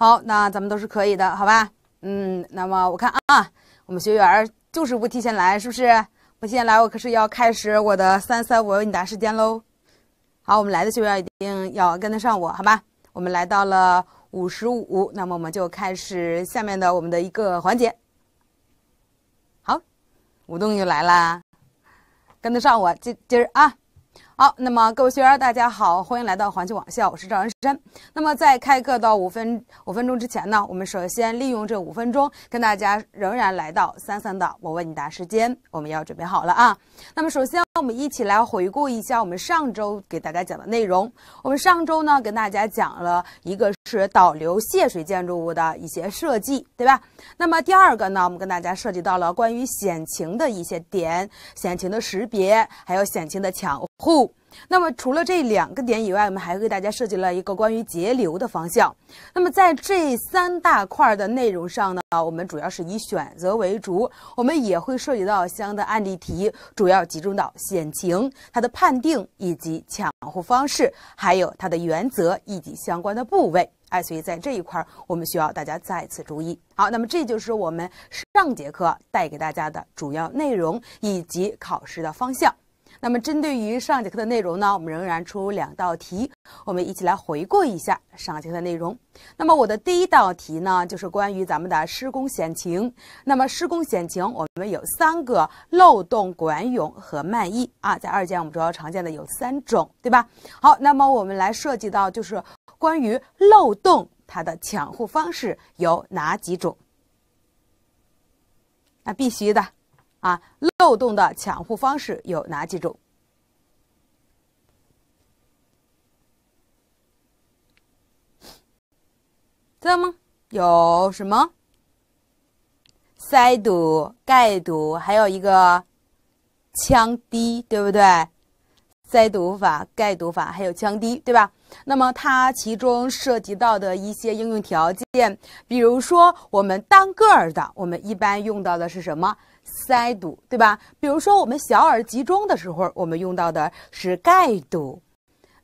好，那咱们都是可以的，好吧？嗯，那么我看啊，我们学员就是不提前来，是不是？不提前来，我可是要开始我的三三五问答时间喽。好，我们来的学员一定要跟得上我，好吧？我们来到了五十五，那么我们就开始下面的我们的一个环节。好，舞动就来啦，跟得上我今今儿啊。好，那么各位学员，大家好，欢迎来到环球网校，我是赵恩山。那么在开课到五分五分钟之前呢，我们首先利用这五分钟跟大家仍然来到三三的我问你答时间，我们要准备好了啊。那么首先我们一起来回顾一下我们上周给大家讲的内容。我们上周呢跟大家讲了一个是导流泄水建筑物的一些设计，对吧？那么第二个呢，我们跟大家涉及到了关于险情的一些点，险情的识别，还有险情的抢。who 那么除了这两个点以外，我们还给大家设计了一个关于节流的方向。那么在这三大块的内容上呢，我们主要是以选择为主，我们也会涉及到相应的案例题，主要集中到险情它的判定以及抢护方式，还有它的原则以及相关的部位。哎，所以在这一块，我们需要大家再次注意。好，那么这就是我们上节课带给大家的主要内容以及考试的方向。那么针对于上节课的内容呢，我们仍然出两道题，我们一起来回顾一下上节课的内容。那么我的第一道题呢，就是关于咱们的施工险情。那么施工险情，我们有三个：漏洞、管涌和漫溢啊，在二建我们主要常见的有三种，对吧？好，那么我们来涉及到就是关于漏洞它的抢护方式有哪几种？那必须的。啊，漏洞的抢护方式有哪几种？知道吗？有什么？塞堵、盖堵，还有一个枪堤，对不对？塞堵法、盖堵法，还有枪堤，对吧？那么，它其中涉及到的一些应用条件，比如说我们单个儿的，我们一般用到的是什么？塞堵，对吧？比如说我们小耳集中的时候，我们用到的是盖堵。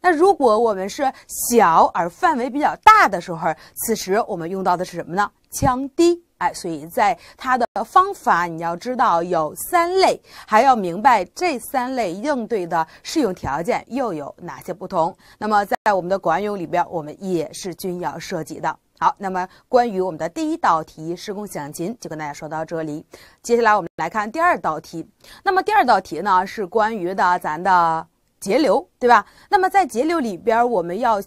那如果我们是小耳范围比较大的时候，此时我们用到的是什么呢？腔滴。哎，所以在它的方法你要知道有三类，还要明白这三类应对的适用条件又有哪些不同。那么在我们的管涌里边，我们也是均要涉及的。好，那么关于我们的第一道题施工详情，就跟大家说到这里，接下来我们来看第二道题。那么第二道题呢是关于的咱的截流，对吧？那么在截流里边，我们要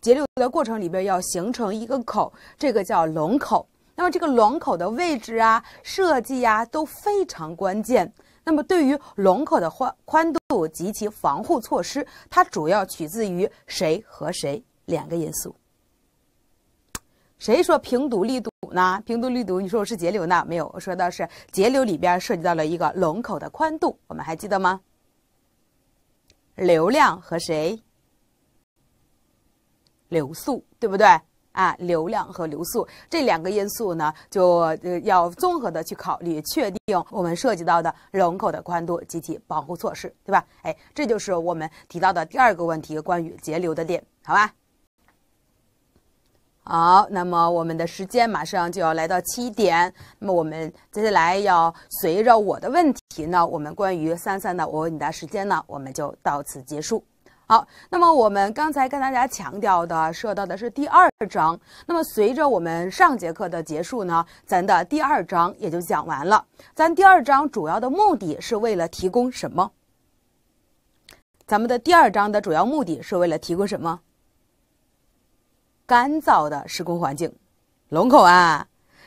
截流的过程里边要形成一个口，这个叫龙口。那么这个龙口的位置啊、设计啊都非常关键。那么对于龙口的宽宽度及其防护措施，它主要取自于谁和谁两个因素？谁说平堵力堵呢？平堵力堵，你说我是节流呢？没有，我说的是节流里边涉及到了一个龙口的宽度，我们还记得吗？流量和谁？流速，对不对啊？流量和流速这两个因素呢，就要综合的去考虑，确定我们涉及到的龙口的宽度及其保护措施，对吧？哎，这就是我们提到的第二个问题，关于节流的点，好吧？好，那么我们的时间马上就要来到七点。那么我们接下来要随着我的问题呢，我们关于三三的我问你答时间呢，我们就到此结束。好，那么我们刚才跟大家强调的，说到的是第二章。那么随着我们上节课的结束呢，咱的第二章也就讲完了。咱第二章主要的目的是为了提供什么？咱们的第二章的主要目的是为了提供什么？干燥的施工环境，龙口啊，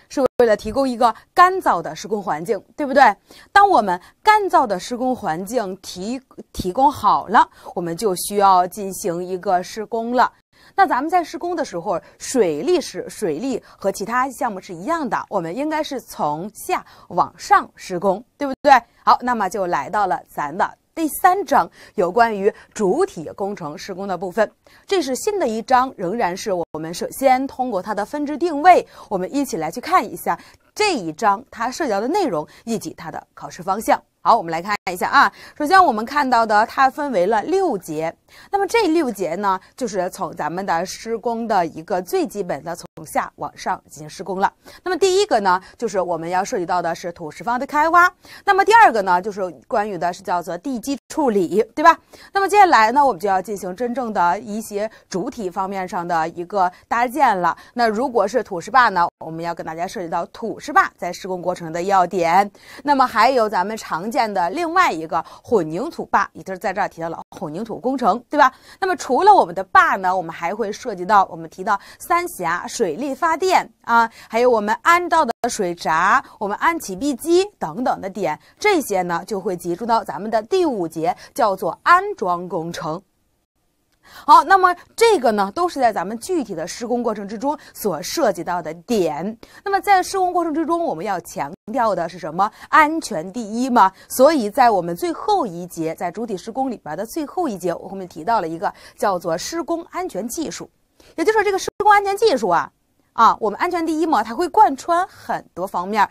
是为了提供一个干燥的施工环境，对不对？当我们干燥的施工环境提提供好了，我们就需要进行一个施工了。那咱们在施工的时候，水利是水利和其他项目是一样的，我们应该是从下往上施工，对不对？好，那么就来到了咱的。第三章有关于主体工程施工的部分，这是新的一章，仍然是我们首先通过它的分支定位，我们一起来去看一下这一章它涉及到的内容以及它的考试方向。好，我们来看一下啊。首先，我们看到的它分为了六节，那么这六节呢，就是从咱们的施工的一个最基本的，从下往上进行施工了。那么第一个呢，就是我们要涉及到的是土石方的开挖，那么第二个呢，就是关于的是叫做地基。处理对吧？那么接下来呢，我们就要进行真正的一些主体方面上的一个搭建了。那如果是土石坝呢，我们要跟大家涉及到土石坝在施工过程的要点。那么还有咱们常见的另外一个混凝土坝，也就是在这儿提到了混凝土工程，对吧？那么除了我们的坝呢，我们还会涉及到我们提到三峡水利发电啊，还有我们安道的。水闸，我们安起闭机等等的点，这些呢就会集中到咱们的第五节，叫做安装工程。好，那么这个呢都是在咱们具体的施工过程之中所涉及到的点。那么在施工过程之中，我们要强调的是什么？安全第一嘛。所以在我们最后一节，在主体施工里边的最后一节，我后面提到了一个叫做施工安全技术，也就是这个施工安全技术啊。啊，我们安全第一嘛，它会贯穿很多方面。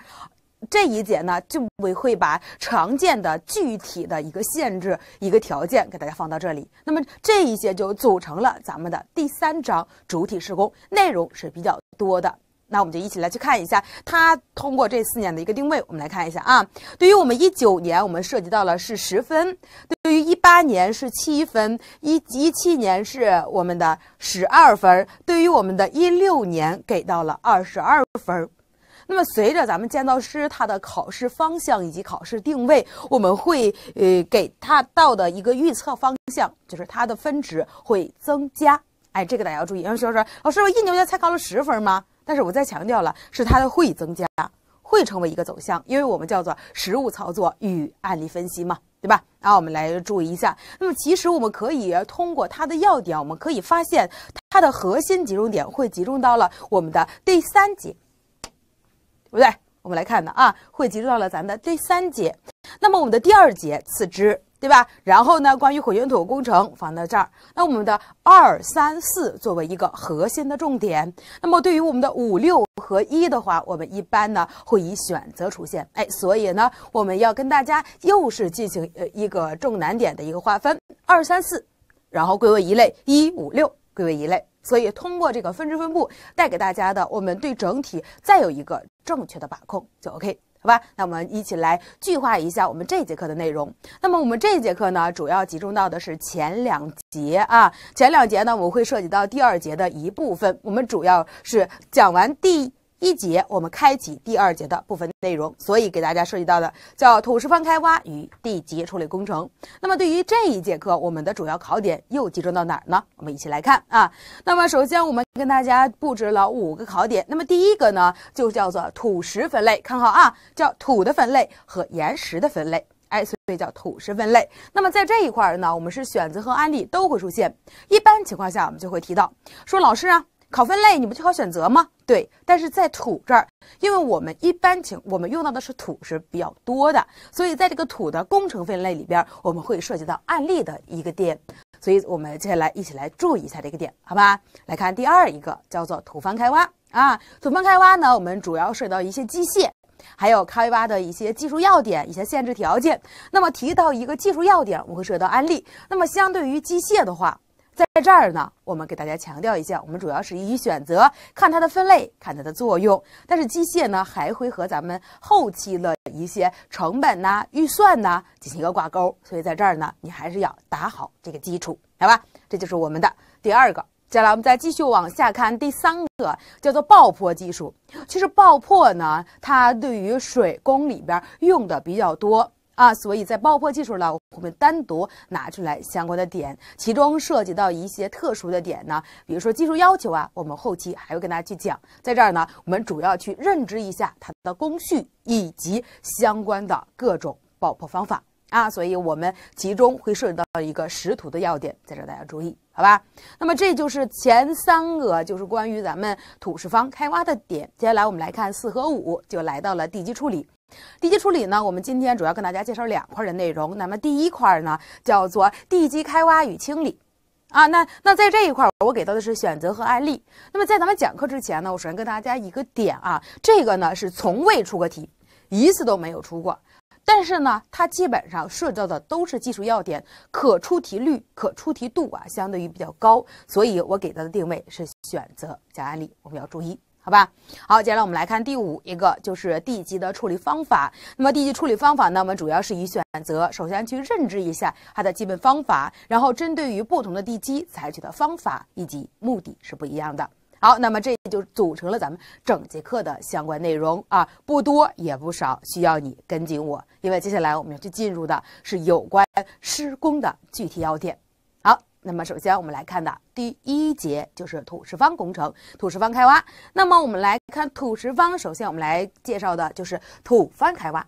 这一节呢，就我会把常见的具体的一个限制、一个条件给大家放到这里。那么这一节就组成了咱们的第三章主体施工，内容是比较多的。那我们就一起来去看一下，它通过这四年的一个定位，我们来看一下啊。对于我们一九年，我们涉及到了是十分；对于一八年是七分；一一七年是我们的十二分；对于我们的一六年给到了二十二分。那么随着咱们建造师它的考试方向以及考试定位，我们会呃给它到的一个预测方向，就是它的分值会增加。哎，这个大家要注意。有人说说：“老师，我一牛年才考了十分吗？”但是我再强调了，是它的会增加，会成为一个走向，因为我们叫做实物操作与案例分析嘛，对吧？啊，我们来注意一下。那么其实我们可以通过它的要点，我们可以发现它的核心集中点会集中到了我们的第三节，对不对？我们来看的啊，会集中到了咱的第三节。那么我们的第二节次之。对吧？然后呢，关于混凝土工程放到这儿，那我们的二三四作为一个核心的重点。那么对于我们的五六和一的话，我们一般呢会以选择出现。哎，所以呢，我们要跟大家又是进行呃一个重难点的一个划分，二三四，然后归为一类，一五六归为一类。所以通过这个分支分布带给大家的，我们对整体再有一个正确的把控就 OK。好吧，那我们一起来剧化一下我们这节课的内容。那么我们这节课呢，主要集中到的是前两节啊，前两节呢，我会涉及到第二节的一部分。我们主要是讲完第。一节我们开启第二节的部分内容，所以给大家涉及到的叫土石方开挖与地基处理工程。那么对于这一节课，我们的主要考点又集中到哪儿呢？我们一起来看啊。那么首先我们跟大家布置了五个考点。那么第一个呢，就叫做土石分类，看好啊，叫土的分类和岩石的分类，哎，所以叫土石分类。那么在这一块儿呢，我们是选择和案例都会出现。一般情况下，我们就会提到说老师啊。考分类你不去考选择吗？对，但是在土这儿，因为我们一般情我们用到的是土是比较多的，所以在这个土的工程分类里边，我们会涉及到案例的一个点，所以我们接下来一起来注意一下这个点，好吧？来看第二一个叫做土方开挖啊，土方开挖呢，我们主要涉及到一些机械，还有开挖的一些技术要点、一些限制条件。那么提到一个技术要点，我会涉及到案例。那么相对于机械的话。在这儿呢，我们给大家强调一下，我们主要是以选择看它的分类，看它的作用。但是机械呢，还会和咱们后期的一些成本呐、预算呐进行一个挂钩。所以在这儿呢，你还是要打好这个基础，好吧？这就是我们的第二个。接下来我们再继续往下看，第三个叫做爆破技术。其实爆破呢，它对于水工里边用的比较多。啊，所以在爆破技术呢，我们单独拿出来相关的点，其中涉及到一些特殊的点呢，比如说技术要求啊，我们后期还会跟大家去讲，在这儿呢，我们主要去认知一下它的工序以及相关的各种爆破方法啊，所以我们其中会涉及到一个识图的要点，在这儿大家注意，好吧？那么这就是前三个，就是关于咱们土石方开挖的点，接下来我们来看四和五，就来到了地基处理。地基处理呢，我们今天主要跟大家介绍两块的内容。那么第一块呢，叫做地基开挖与清理，啊，那那在这一块我给到的是选择和案例。那么在咱们讲课之前呢，我首先跟大家一个点啊，这个呢是从未出过题，一次都没有出过。但是呢，它基本上涉及到的都是技术要点，可出题率、可出题度啊，相对于比较高，所以我给到的定位是选择加案例，我们要注意。好吧，好，接下来我们来看第五一个，就是地基的处理方法。那么地基处理方法呢，我们主要是以选择，首先去认知一下它的基本方法，然后针对于不同的地基，采取的方法以及目的是不一样的。好，那么这就组成了咱们整节课的相关内容啊，不多也不少，需要你跟紧我，因为接下来我们要去进入的是有关施工的具体要点。那么，首先我们来看的第一节就是土石方工程，土石方开挖。那么，我们来看土石方，首先我们来介绍的就是土方开挖，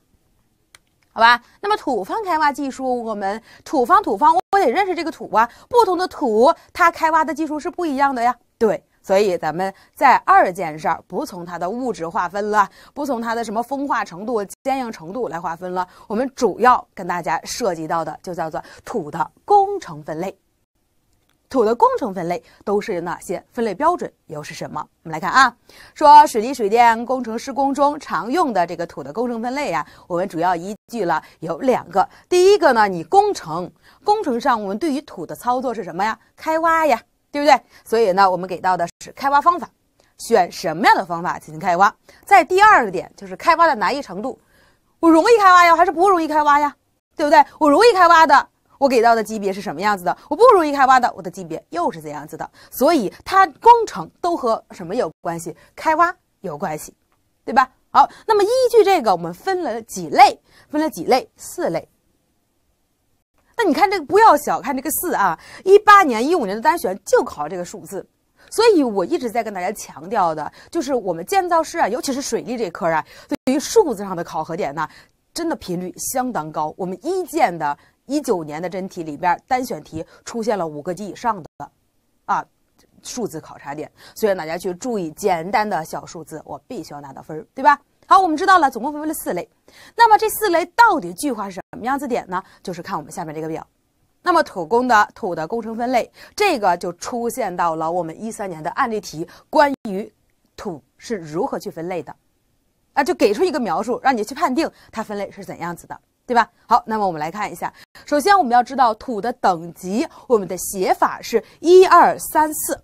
好吧？那么，土方开挖技术，我们土方土方，我得认识这个土啊。不同的土，它开挖的技术是不一样的呀。对，所以咱们在二件事儿，不从它的物质划分了，不从它的什么风化程度、坚硬程度来划分了，我们主要跟大家涉及到的就叫做土的工程分类。土的工程分类都是有哪些？分类标准又是什么？我们来看啊，说水利水电工程施工中常用的这个土的工程分类呀，我们主要依据了有两个。第一个呢，你工程工程上我们对于土的操作是什么呀？开挖呀，对不对？所以呢，我们给到的是开挖方法，选什么样的方法进行开挖？在第二个点就是开挖的难易程度，我容易开挖呀，还是不容易开挖呀？对不对？我容易开挖的。我给到的级别是什么样子的？我不容易开挖的，我的级别又是怎样子的？所以它工程都和什么有关系？开挖有关系，对吧？好，那么依据这个，我们分了几类？分了几类？四类。那你看这个，不要小看这个四啊！一八年、一五年的单选就考这个数字。所以我一直在跟大家强调的，就是我们建造师啊，尤其是水利这科啊，对于数字上的考核点呢，真的频率相当高。我们一建的。一九年的真题里边，单选题出现了五个及以上的啊数字考察点，所以大家去注意简单的小数字，我必须要拿到分儿，对吧？好，我们知道了，总共分为了四类，那么这四类到底计划是什么样子点呢？就是看我们下面这个表。那么土工的土的工程分类，这个就出现到了我们一三年的案例题，关于土是如何去分类的啊，就给出一个描述，让你去判定它分类是怎样子的。对吧？好，那么我们来看一下。首先，我们要知道土的等级，我们的写法是一二三四，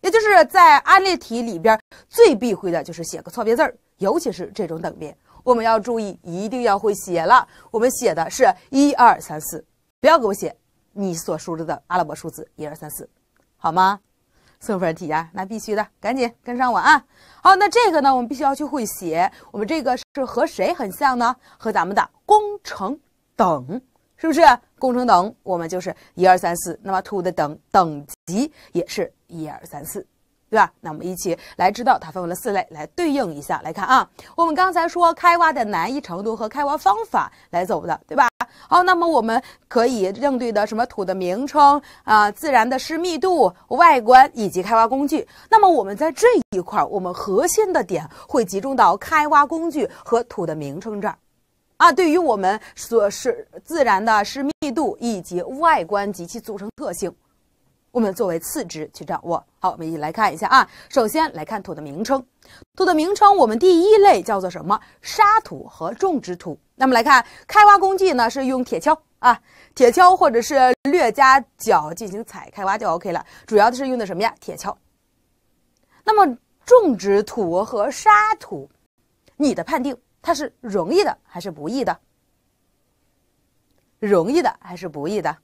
也就是在案例题里边最避讳的就是写个错别字，尤其是这种等别，我们要注意，一定要会写了。我们写的是一二三四，不要给我写你所熟知的阿拉伯数字一二三四，好吗？送分题啊，那必须的，赶紧跟上我啊！好，那这个呢，我们必须要去会写。我们这个是和谁很像呢？和咱们的工程等，是不是？工程等，我们就是一二三四。那么图的等等级也是一二三四。对吧？那我们一起来知道它分为了四类，来对应一下来看啊。我们刚才说开挖的难易程度和开挖方法来走的，对吧？好，那么我们可以应对的什么土的名称啊、自然的湿密度、外观以及开挖工具。那么我们在这一块，我们核心的点会集中到开挖工具和土的名称这儿啊。对于我们所是自然的湿密度以及外观及其组成特性。我们作为次值去掌握。好，我们一起来看一下啊。首先来看土的名称，土的名称我们第一类叫做什么？沙土和种植土。那么来看开挖工具呢？是用铁锹啊，铁锹或者是略加脚进行踩开挖就 OK 了。主要的是用的什么呀？铁锹。那么种植土和沙土，你的判定它是容易的还是不易的？容易的还是不易的？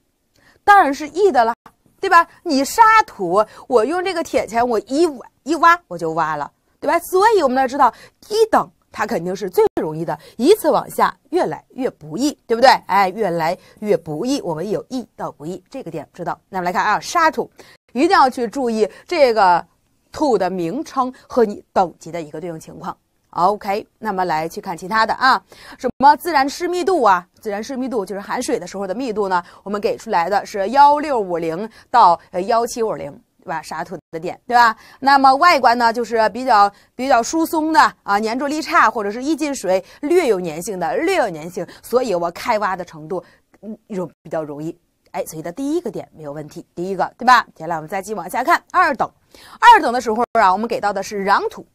当然是易的了。对吧？你沙土，我用这个铁钳，我一一挖，我就挖了，对吧？所以，我们要知道，一等它肯定是最容易的，依次往下越来越不易，对不对？哎，越来越不易，我们有易到不易这个点知道。那么来看啊，沙土一定要去注意这个土的名称和你等级的一个对应情况。OK，那么来去看其他的啊，什么自然湿密度啊？自然湿密度就是含水的时候的密度呢。我们给出来的是幺六五零到幺七五零，对吧？沙土的点，对吧？那么外观呢，就是比较比较疏松的啊，粘着力差或者是易进水，略有粘性的，略有粘性，所以我开挖的程度，嗯，容比较容易。哎，所以的第一个点没有问题，第一个，对吧？接下来我们再继续往下看二等，二等的时候啊，我们给到的是壤土。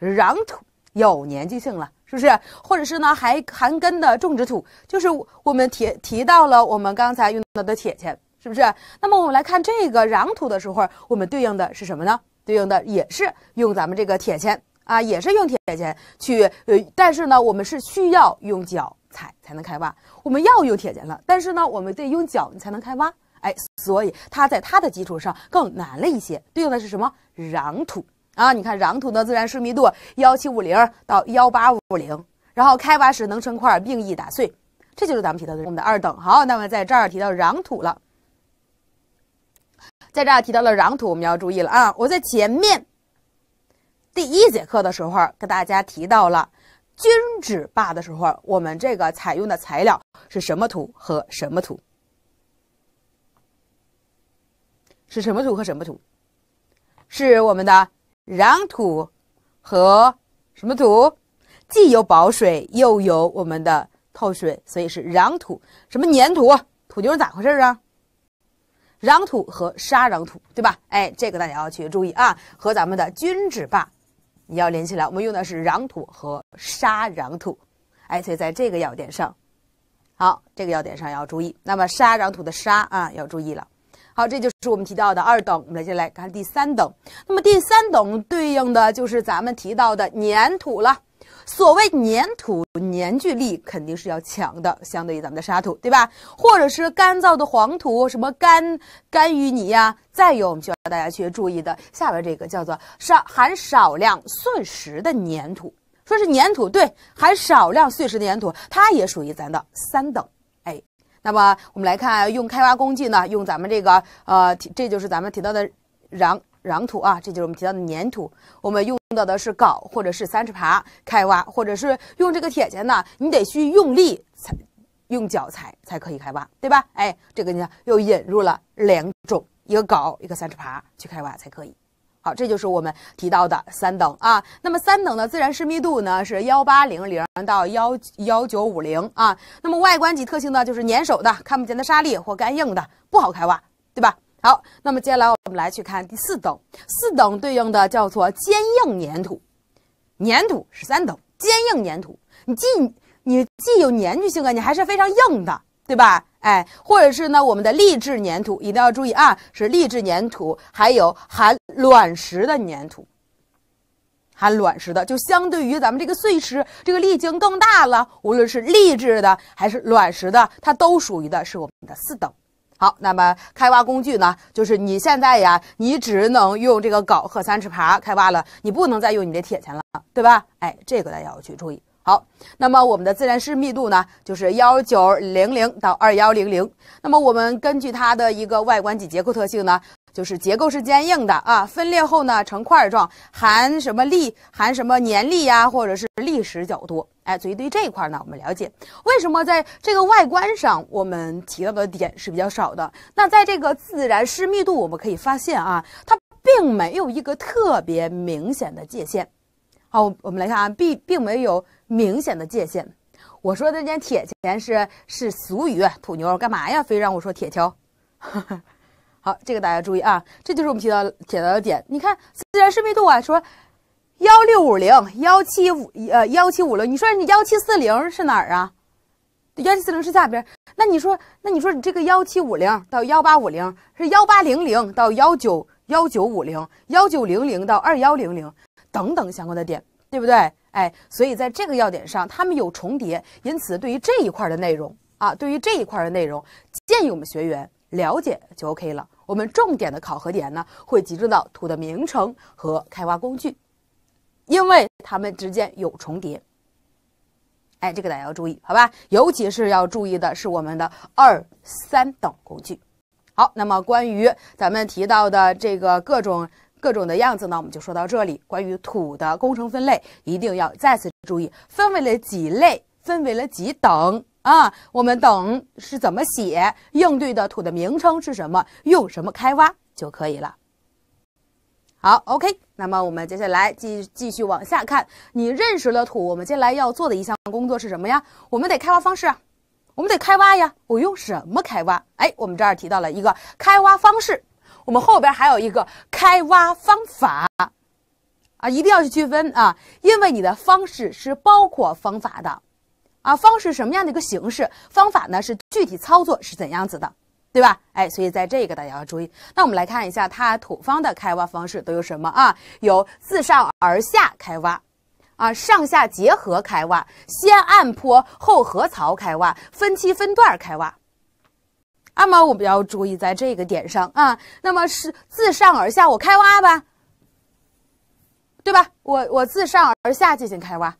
壤土有黏性了，是不是？或者是呢，还含根的种植土，就是我们提提到了我们刚才用到的铁钱，是不是？那么我们来看这个壤土的时候，我们对应的是什么呢？对应的也是用咱们这个铁钱啊，也是用铁钱去呃，但是呢，我们是需要用脚踩才能开挖，我们要用铁钱了，但是呢，我们得用脚你才能开挖，哎，所以它在它的基础上更难了一些，对应的是什么？壤土。啊，你看壤土的自然湿密度幺七五零到幺八五零，然后开挖时能成块并易打碎，这就是咱们提到的我们的二等。好，那么在这儿提到壤土了，在这儿提到了壤土，我们要注意了啊！我在前面第一节课的时候跟大家提到了均质坝的时候，我们这个采用的材料是什么土和什么土？是什么土和什么土？是我们的。壤土和什么土，既有保水又有我们的透水，所以是壤土。什么粘土、土就是咋回事啊？壤土和砂壤土，对吧？哎，这个大家要去注意啊，和咱们的均质坝你要连起来。我们用的是壤土和砂壤土，哎，所以在这个要点上，好，这个要点上要注意。那么砂壤土的砂啊，要注意了。好，这就是我们提到的二等。我们下来看第三等。那么第三等对应的就是咱们提到的粘土了。所谓粘土，粘聚力肯定是要强的，相对于咱们的沙土，对吧？或者是干燥的黄土，什么干干淤泥呀？再有，我们需要大家去注意的下边这个叫做少含少量碎石的粘土，说是粘土，对，含少量碎石的粘土，它也属于咱的三等。那么我们来看，用开挖工具呢，用咱们这个，呃，这就是咱们提到的壤壤土啊，这就是我们提到的黏土。我们用到的是镐或者是三齿耙开挖，或者是用这个铁钳呢，你得去用力才用脚踩才可以开挖，对吧？哎，这个呢又引入了两种，一个镐，一个三齿耙去开挖才可以。好，这就是我们提到的三等啊。那么三等的自然湿密度呢是幺八零零到幺幺九五零啊。那么外观及特性呢就是粘手的、看不见的沙粒或干硬的，不好开挖，对吧？好，那么接下来我们来去看第四等。四等对应的叫做坚硬粘土，粘土是三等，坚硬粘土，你既你既有粘聚性啊，你还是非常硬的，对吧？哎，或者是呢，我们的励志粘土一定要注意啊，是励志粘土，还有含卵石的粘土，含卵石的就相对于咱们这个碎石，这个粒径更大了。无论是励志的还是卵石的，它都属于的是我们的四等。好，那么开挖工具呢，就是你现在呀，你只能用这个镐和三齿耙开挖了，你不能再用你的铁钳了，对吧？哎，这个大家要去注意。好，那么我们的自然湿密度呢，就是幺九零零到二幺零零。那么我们根据它的一个外观及结构特性呢，就是结构是坚硬的啊，分裂后呢成块状，含什么粒，含什么粘粒呀，或者是砾石较多。哎，所以对这一块呢，我们了解为什么在这个外观上我们提到的点是比较少的。那在这个自然湿密度，我们可以发现啊，它并没有一个特别明显的界限。好，我们来看啊，并并没有。明显的界限，我说这件铁钱是是俗语土牛干嘛呀？非让我说铁锹。好，这个大家注意啊，这就是我们提到铁到的点。你看自然失密度啊，说幺六五零、幺七五呃幺七五零，你说你幺七四零是哪儿啊？幺七四零是下边。那你说，那你说你这个幺七五零到幺八五零是幺八零零到幺九幺九五零、幺九零零到二幺零零等等相关的点，对不对？哎，所以在这个要点上，它们有重叠，因此对于这一块的内容啊，对于这一块的内容，建议我们学员了解就 OK 了。我们重点的考核点呢，会集中到土的名称和开挖工具，因为它们之间有重叠。哎，这个大家要注意，好吧？尤其是要注意的是我们的二三等工具。好，那么关于咱们提到的这个各种。各种的样子呢，我们就说到这里。关于土的工程分类，一定要再次注意，分为了几类，分为了几等啊？我们等是怎么写？应对的土的名称是什么？用什么开挖就可以了。好，OK。那么我们接下来继继续往下看。你认识了土，我们接下来要做的一项工作是什么呀？我们得开挖方式，我们得开挖呀。我用什么开挖？哎，我们这儿提到了一个开挖方式。我们后边还有一个开挖方法，啊，一定要去区分啊，因为你的方式是包括方法的，啊，方式什么样的一个形式，方法呢是具体操作是怎样子的，对吧？哎，所以在这个大家要注意。那我们来看一下它土方的开挖方式都有什么啊？有自上而下开挖，啊，上下结合开挖，先按坡后合槽开挖，分期分段开挖。那么我们要注意在这个点上啊，那么是自上而下，我开挖吧，对吧？我我自上而下进行开挖，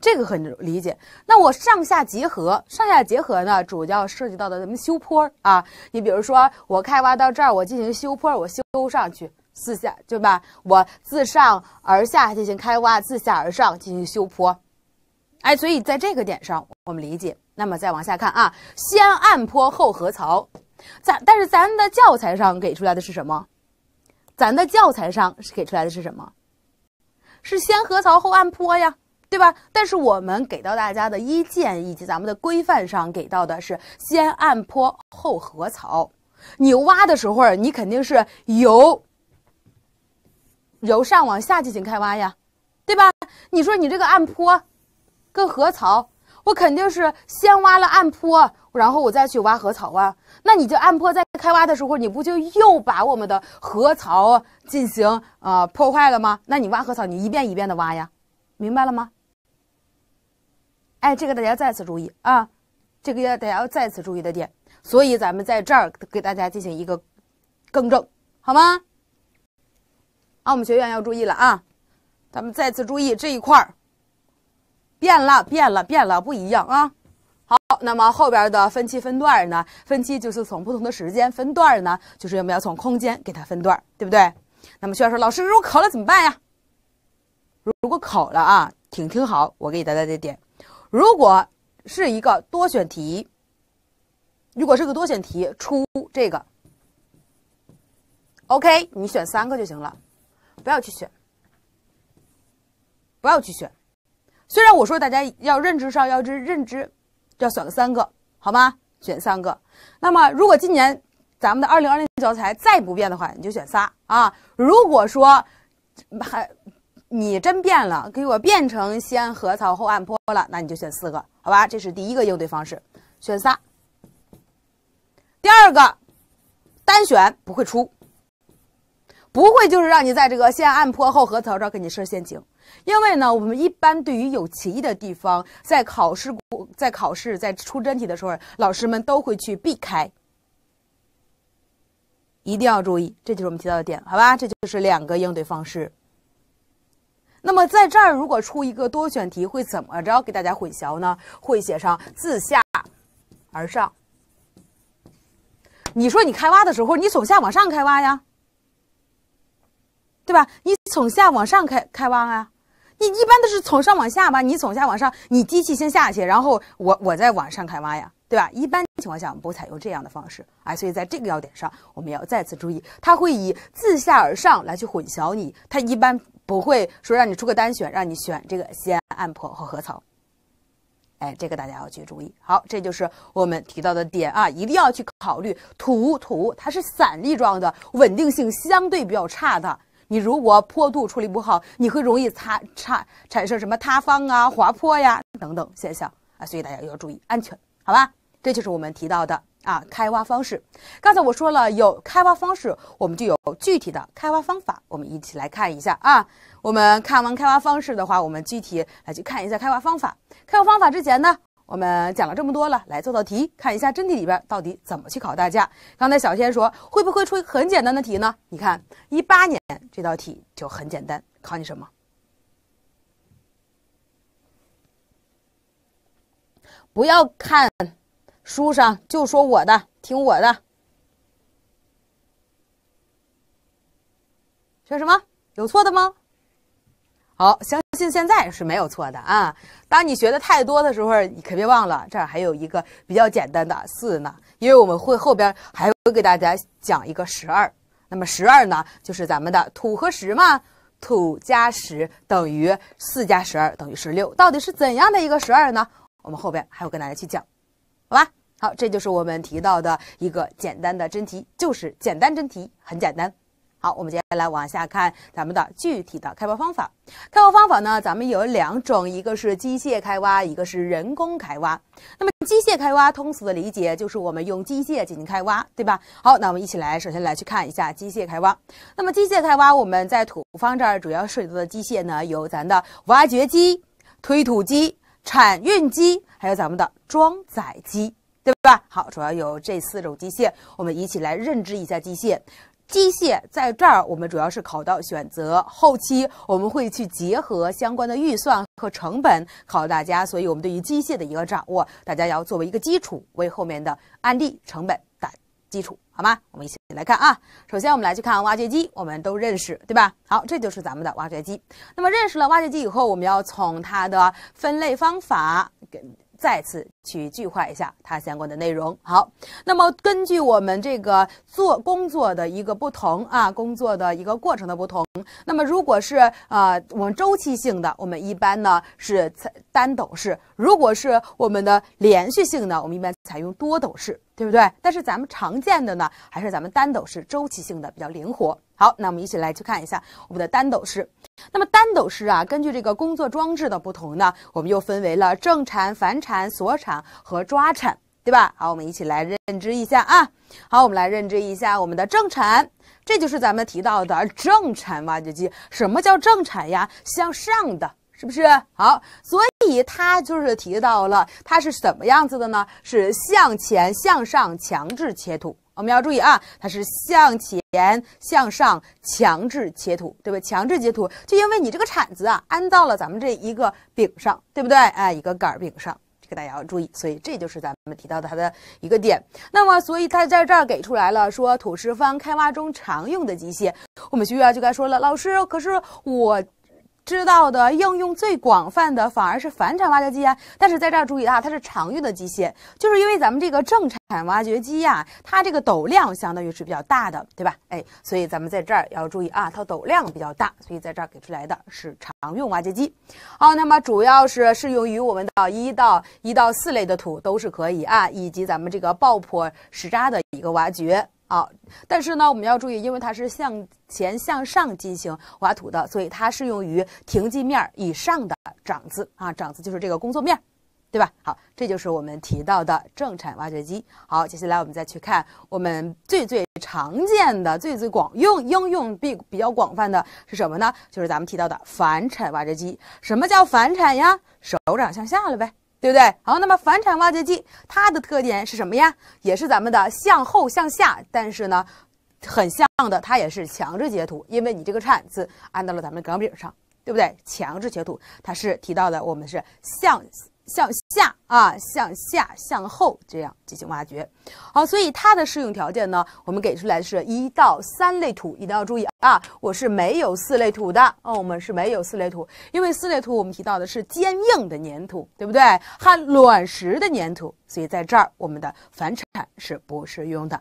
这个很理解。那我上下结合，上下结合呢主要涉及到的咱们修坡啊。你比如说我开挖到这儿，我进行修坡，我修上去四下，对吧？我自上而下进行开挖，自下而上进行修坡。哎，所以在这个点上，我们理解。那么再往下看啊，先按坡后河槽，咱但是咱的教材上给出来的是什么？咱的教材上是给出来的是什么？是先河槽后按坡呀，对吧？但是我们给到大家的一建以及咱们的规范上给到的是先按坡后河槽。你挖的时候，你肯定是由由上往下进行开挖呀，对吧？你说你这个按坡跟河槽。我肯定是先挖了岸坡，然后我再去挖河槽啊。那你就岸坡在开挖的时候，你不就又把我们的河槽进行呃破坏了吗？那你挖河槽，你一遍一遍的挖呀，明白了吗？哎，这个大家再次注意啊，这个要大家要再次注意的点。所以咱们在这儿给大家进行一个更正，好吗？啊，我们学员要注意了啊，咱们再次注意这一块儿。变了，变了，变了，不一样啊！好，那么后边的分期分段呢？分期就是从不同的时间分段呢，就是我们要从空间给它分段，对不对？那么需要说，老师，如果考了怎么办呀？如果考了啊，听听好，我给大家的点。如果是一个多选题，如果是个多选题，出这个，OK，你选三个就行了，不要去选，不要去选。虽然我说大家要认知上要知认知，要选个三个，好吗？选三个。那么如果今年咱们的二零二零教材再不变的话，你就选仨啊。如果说还你真变了，给我变成先河槽后岸坡了，那你就选四个，好吧？这是第一个应对方式，选仨。第二个单选不会出，不会就是让你在这个先岸坡后河槽这给你设陷阱。因为呢，我们一般对于有歧义的地方，在考试、在考试、在出真题的时候，老师们都会去避开。一定要注意，这就是我们提到的点，好吧？这就是两个应对方式。那么，在这儿如果出一个多选题，会怎么着？给大家混淆呢？会写上自下而上。你说你开挖的时候，你从下往上开挖呀，对吧？你从下往上开开挖啊。你一般都是从上往下吧，你从下往上，你机器先下去，然后我我再往上开挖呀，对吧？一般情况下我们不采用这样的方式，哎，所以在这个要点上我们要再次注意，它会以自下而上来去混淆你，它一般不会说让你出个单选，让你选这个先岸坡和河槽，哎，这个大家要去注意。好，这就是我们提到的点啊，一定要去考虑土土它是散粒状的，稳定性相对比较差的。你如果坡度处理不好，你会容易擦擦产生什么塌方啊、滑坡呀等等现象啊，所以大家要注意安全，好吧？这就是我们提到的啊，开挖方式。刚才我说了，有开挖方式，我们就有具体的开挖方法。我们一起来看一下啊。我们看完开挖方式的话，我们具体来去看一下开挖方法。开挖方法之前呢？我们讲了这么多了，来做道题，看一下真题里边到底怎么去考大家。刚才小仙说会不会出很简单的题呢？你看一八年这道题就很简单，考你什么？不要看书上就说我的，听我的。选什么？有错的吗？好，相信现在是没有错的啊。当你学的太多的时候，你可别忘了这儿还有一个比较简单的四呢。因为我们会后边还会给大家讲一个十二。那么十二呢，就是咱们的土和石嘛，土加石等于四加十二等于十六。到底是怎样的一个十二呢？我们后边还会跟大家去讲，好吧？好，这就是我们提到的一个简单的真题，就是简单真题，很简单。好，我们接下来往下看咱们的具体的开挖方法。开挖方法呢，咱们有两种，一个是机械开挖，一个是人工开挖。那么机械开挖，通俗的理解就是我们用机械进行开挖，对吧？好，那我们一起来，首先来去看一下机械开挖。那么机械开挖，我们在土方这儿主要涉及到的机械呢，有咱的挖掘机、推土机、铲运机，还有咱们的装载机，对吧？好，主要有这四种机械，我们一起来认知一下机械。机械在这儿，我们主要是考到选择，后期我们会去结合相关的预算和成本考大家，所以我们对于机械的一个掌握，大家要作为一个基础，为后面的案例成本打基础，好吗？我们一起来看啊，首先我们来去看挖掘机，我们都认识，对吧？好，这就是咱们的挖掘机。那么认识了挖掘机以后，我们要从它的分类方法给。再次去具化一下它相关的内容。好，那么根据我们这个做工作的一个不同啊，工作的一个过程的不同，那么如果是呃我们周期性的，我们一般呢是单斗式；如果是我们的连续性呢，我们一般采用多斗式，对不对？但是咱们常见的呢，还是咱们单斗式周期性的比较灵活。好，那我们一起来去看一下我们的单斗式。那么单斗式啊，根据这个工作装置的不同呢，我们又分为了正铲、反铲、锁铲和抓铲，对吧？好，我们一起来认知一下啊。好，我们来认知一下我们的正铲。这就是咱们提到的正铲挖掘机。什么叫正铲呀？向上的，是不是？好，所以它就是提到了它是什么样子的呢？是向前向上强制切土。我们要注意啊，它是向前向上强制切土，对吧？强制切土，就因为你这个铲子啊，安到了咱们这一个柄上，对不对？哎，一个杆儿柄上，这个大家要注意。所以这就是咱们提到它的一个点。那么，所以它在这儿给出来了，说土石方开挖中常用的机械，我们学员就该说了，老师，可是我。知道的应用最广泛的反而是反铲挖掘机啊，但是在这儿注意啊，它是常用的机械，就是因为咱们这个正铲挖掘机呀，它这个斗量相当于是比较大的，对吧？哎，所以咱们在这儿要注意啊，它斗量比较大，所以在这儿给出来的是常用挖掘机。好，那么主要是适用于我们的一到一到四类的土都是可以啊，以及咱们这个爆破石渣的一个挖掘。啊，但是呢，我们要注意，因为它是向前向上进行挖土的，所以它适用于停机面以上的掌子啊，掌子就是这个工作面，对吧？好，这就是我们提到的正铲挖掘机。好，接下来我们再去看我们最最常见的、最最广用、应用比比较广泛的是什么呢？就是咱们提到的反铲挖掘机。什么叫反铲呀？手掌向下了呗。对不对？好，那么反铲挖掘机它的特点是什么呀？也是咱们的向后向下，但是呢，很像的，它也是强制截图，因为你这个铲子按到了咱们的钢柄上，对不对？强制截图，它是提到的，我们是向向下。啊，向下、向后这样进行挖掘，好，所以它的适用条件呢，我们给出来的是一到三类土，一定要注意啊，我是没有四类土的啊，我们是没有四类土，因为四类土我们提到的是坚硬的粘土，对不对？含卵石的粘土，所以在这儿我们的反铲是不适用的。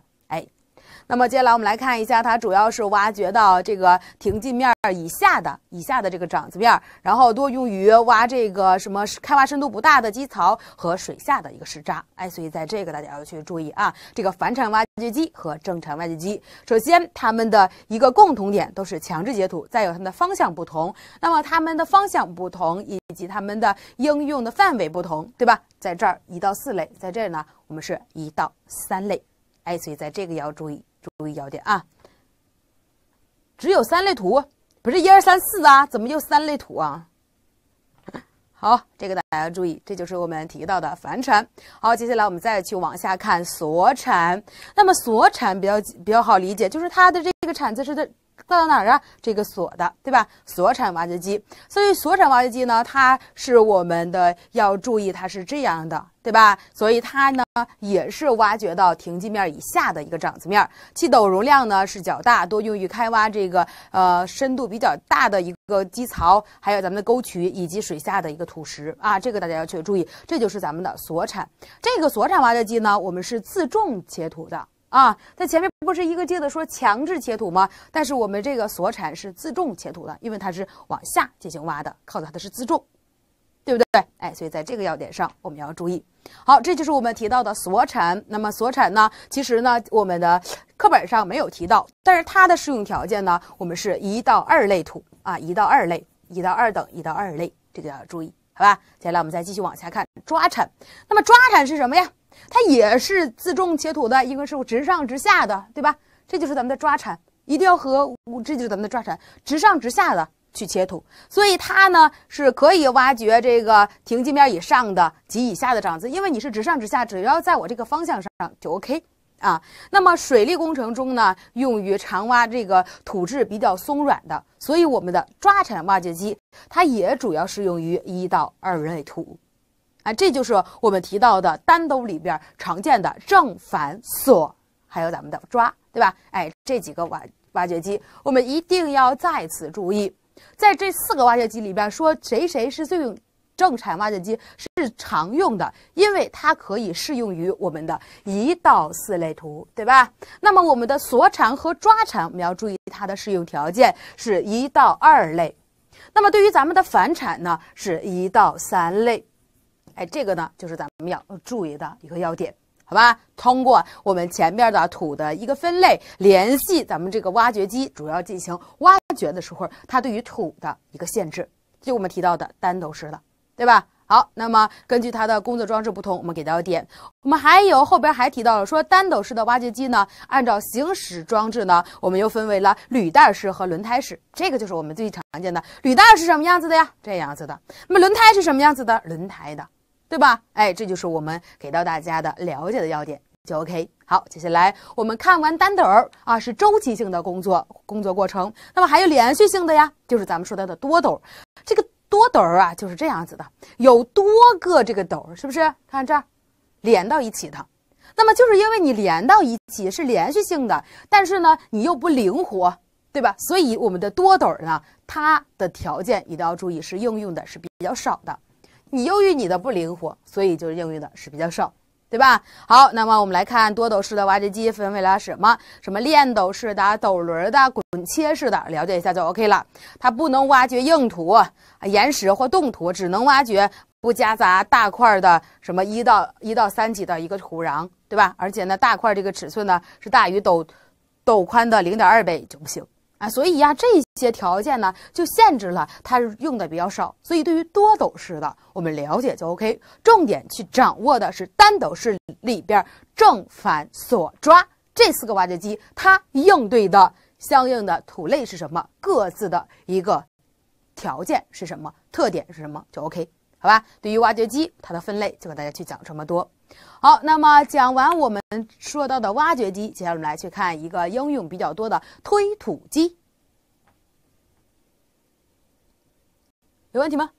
那么接下来我们来看一下，它主要是挖掘到这个停进面以下的、以下的这个掌子面，然后多用于挖这个什么开挖深度不大的基槽和水下的一个石渣。哎，所以在这个大家要去注意啊，这个反铲挖掘机和正铲挖掘机，首先它们的一个共同点都是强制截图，再有它们的方向不同。那么它们的方向不同，以及它们的应用的范围不同，对吧？在这儿一到四类，在这儿呢我们是一到三类。哎，所以在这个要注意。注意要点啊，只有三类图，不是一二三四啊？怎么就三类图啊？好，这个大家要注意，这就是我们提到的凡产。好，接下来我们再去往下看所产。那么所产比较比较好理解，就是它的这个铲子是在。到到哪儿啊？这个锁的，对吧？锁产挖掘机，所以锁产挖掘机呢，它是我们的要注意，它是这样的，对吧？所以它呢也是挖掘到停机面以下的一个掌子面，其斗容量呢是较大多用于开挖这个呃深度比较大的一个基槽，还有咱们的沟渠以及水下的一个土石啊。这个大家要去注意，这就是咱们的锁产。这个锁产挖掘机呢，我们是自重切土的。啊，它前面不是一个劲的说强制切土吗？但是我们这个所产是自重切土的，因为它是往下进行挖的，靠的它的是自重，对不对？哎，所以在这个要点上我们要注意。好，这就是我们提到的所产。那么所产呢，其实呢我们的课本上没有提到，但是它的适用条件呢，我们是一到二类土啊，一到二类，一到二等，一到二类，这个要注意，好吧？接下来我们再继续往下看抓产。那么抓产是什么呀？它也是自重切土的，一个是我直上直下的，对吧？这就是咱们的抓铲，一定要和这就是咱们的抓铲，直上直下的去切土，所以它呢是可以挖掘这个停机面以上的及以下的长子，因为你是直上直下，只要在我这个方向上就 OK 啊。那么水利工程中呢，用于长挖这个土质比较松软的，所以我们的抓铲挖掘机它也主要适用于一到二类土。啊，这就是我们提到的单斗里边常见的正反锁，还有咱们的抓，对吧？哎，这几个挖挖掘机，我们一定要再次注意，在这四个挖掘机里边，说谁谁是最正产挖掘机是常用的，因为它可以适用于我们的一到四类图，对吧？那么我们的锁产和抓产，我们要注意它的适用条件是一到二类，那么对于咱们的反产呢，是一到三类。哎，这个呢，就是咱们要注意的一个要点，好吧？通过我们前面的土的一个分类，联系咱们这个挖掘机主要进行挖掘的时候，它对于土的一个限制，就我们提到的单斗式的，对吧？好，那么根据它的工作装置不同，我们给到点。我们还有后边还提到了说，单斗式的挖掘机呢，按照行驶装置呢，我们又分为了履带式和轮胎式。这个就是我们最常见的履带是什么样子的呀？这样子的。那么轮胎是什么样子的？轮胎的。对吧？哎，这就是我们给到大家的了解的要点，就 OK。好，接下来我们看完单斗儿啊，是周期性的工作工作过程。那么还有连续性的呀，就是咱们说到的多斗。这个多斗儿啊就是这样子的，有多个这个斗，是不是？看这儿，连到一起的。那么就是因为你连到一起是连续性的，但是呢你又不灵活，对吧？所以我们的多斗儿呢，它的条件一定要注意，是应用的是比较少的。你由于你的不灵活，所以就是应用的是比较少，对吧？好，那么我们来看多斗式的挖掘机分为了什么？什么链斗式的、斗轮的、滚切式的，了解一下就 OK 了。它不能挖掘硬土、岩石或冻土，只能挖掘不夹杂大块的什么一到一到三级的一个土壤，对吧？而且呢，大块这个尺寸呢是大于斗斗宽的零点二倍就不行。啊，所以呀，这些条件呢，就限制了它用的比较少。所以对于多斗式的，我们了解就 OK。重点去掌握的是单斗式里边正反锁抓这四个挖掘机，它应对的相应的土类是什么，各自的一个条件是什么，特点是什么，就 OK。好吧，对于挖掘机，它的分类就和大家去讲这么多。好，那么讲完我们说到的挖掘机，接下来我们来去看一个应用比较多的推土机，有问题吗？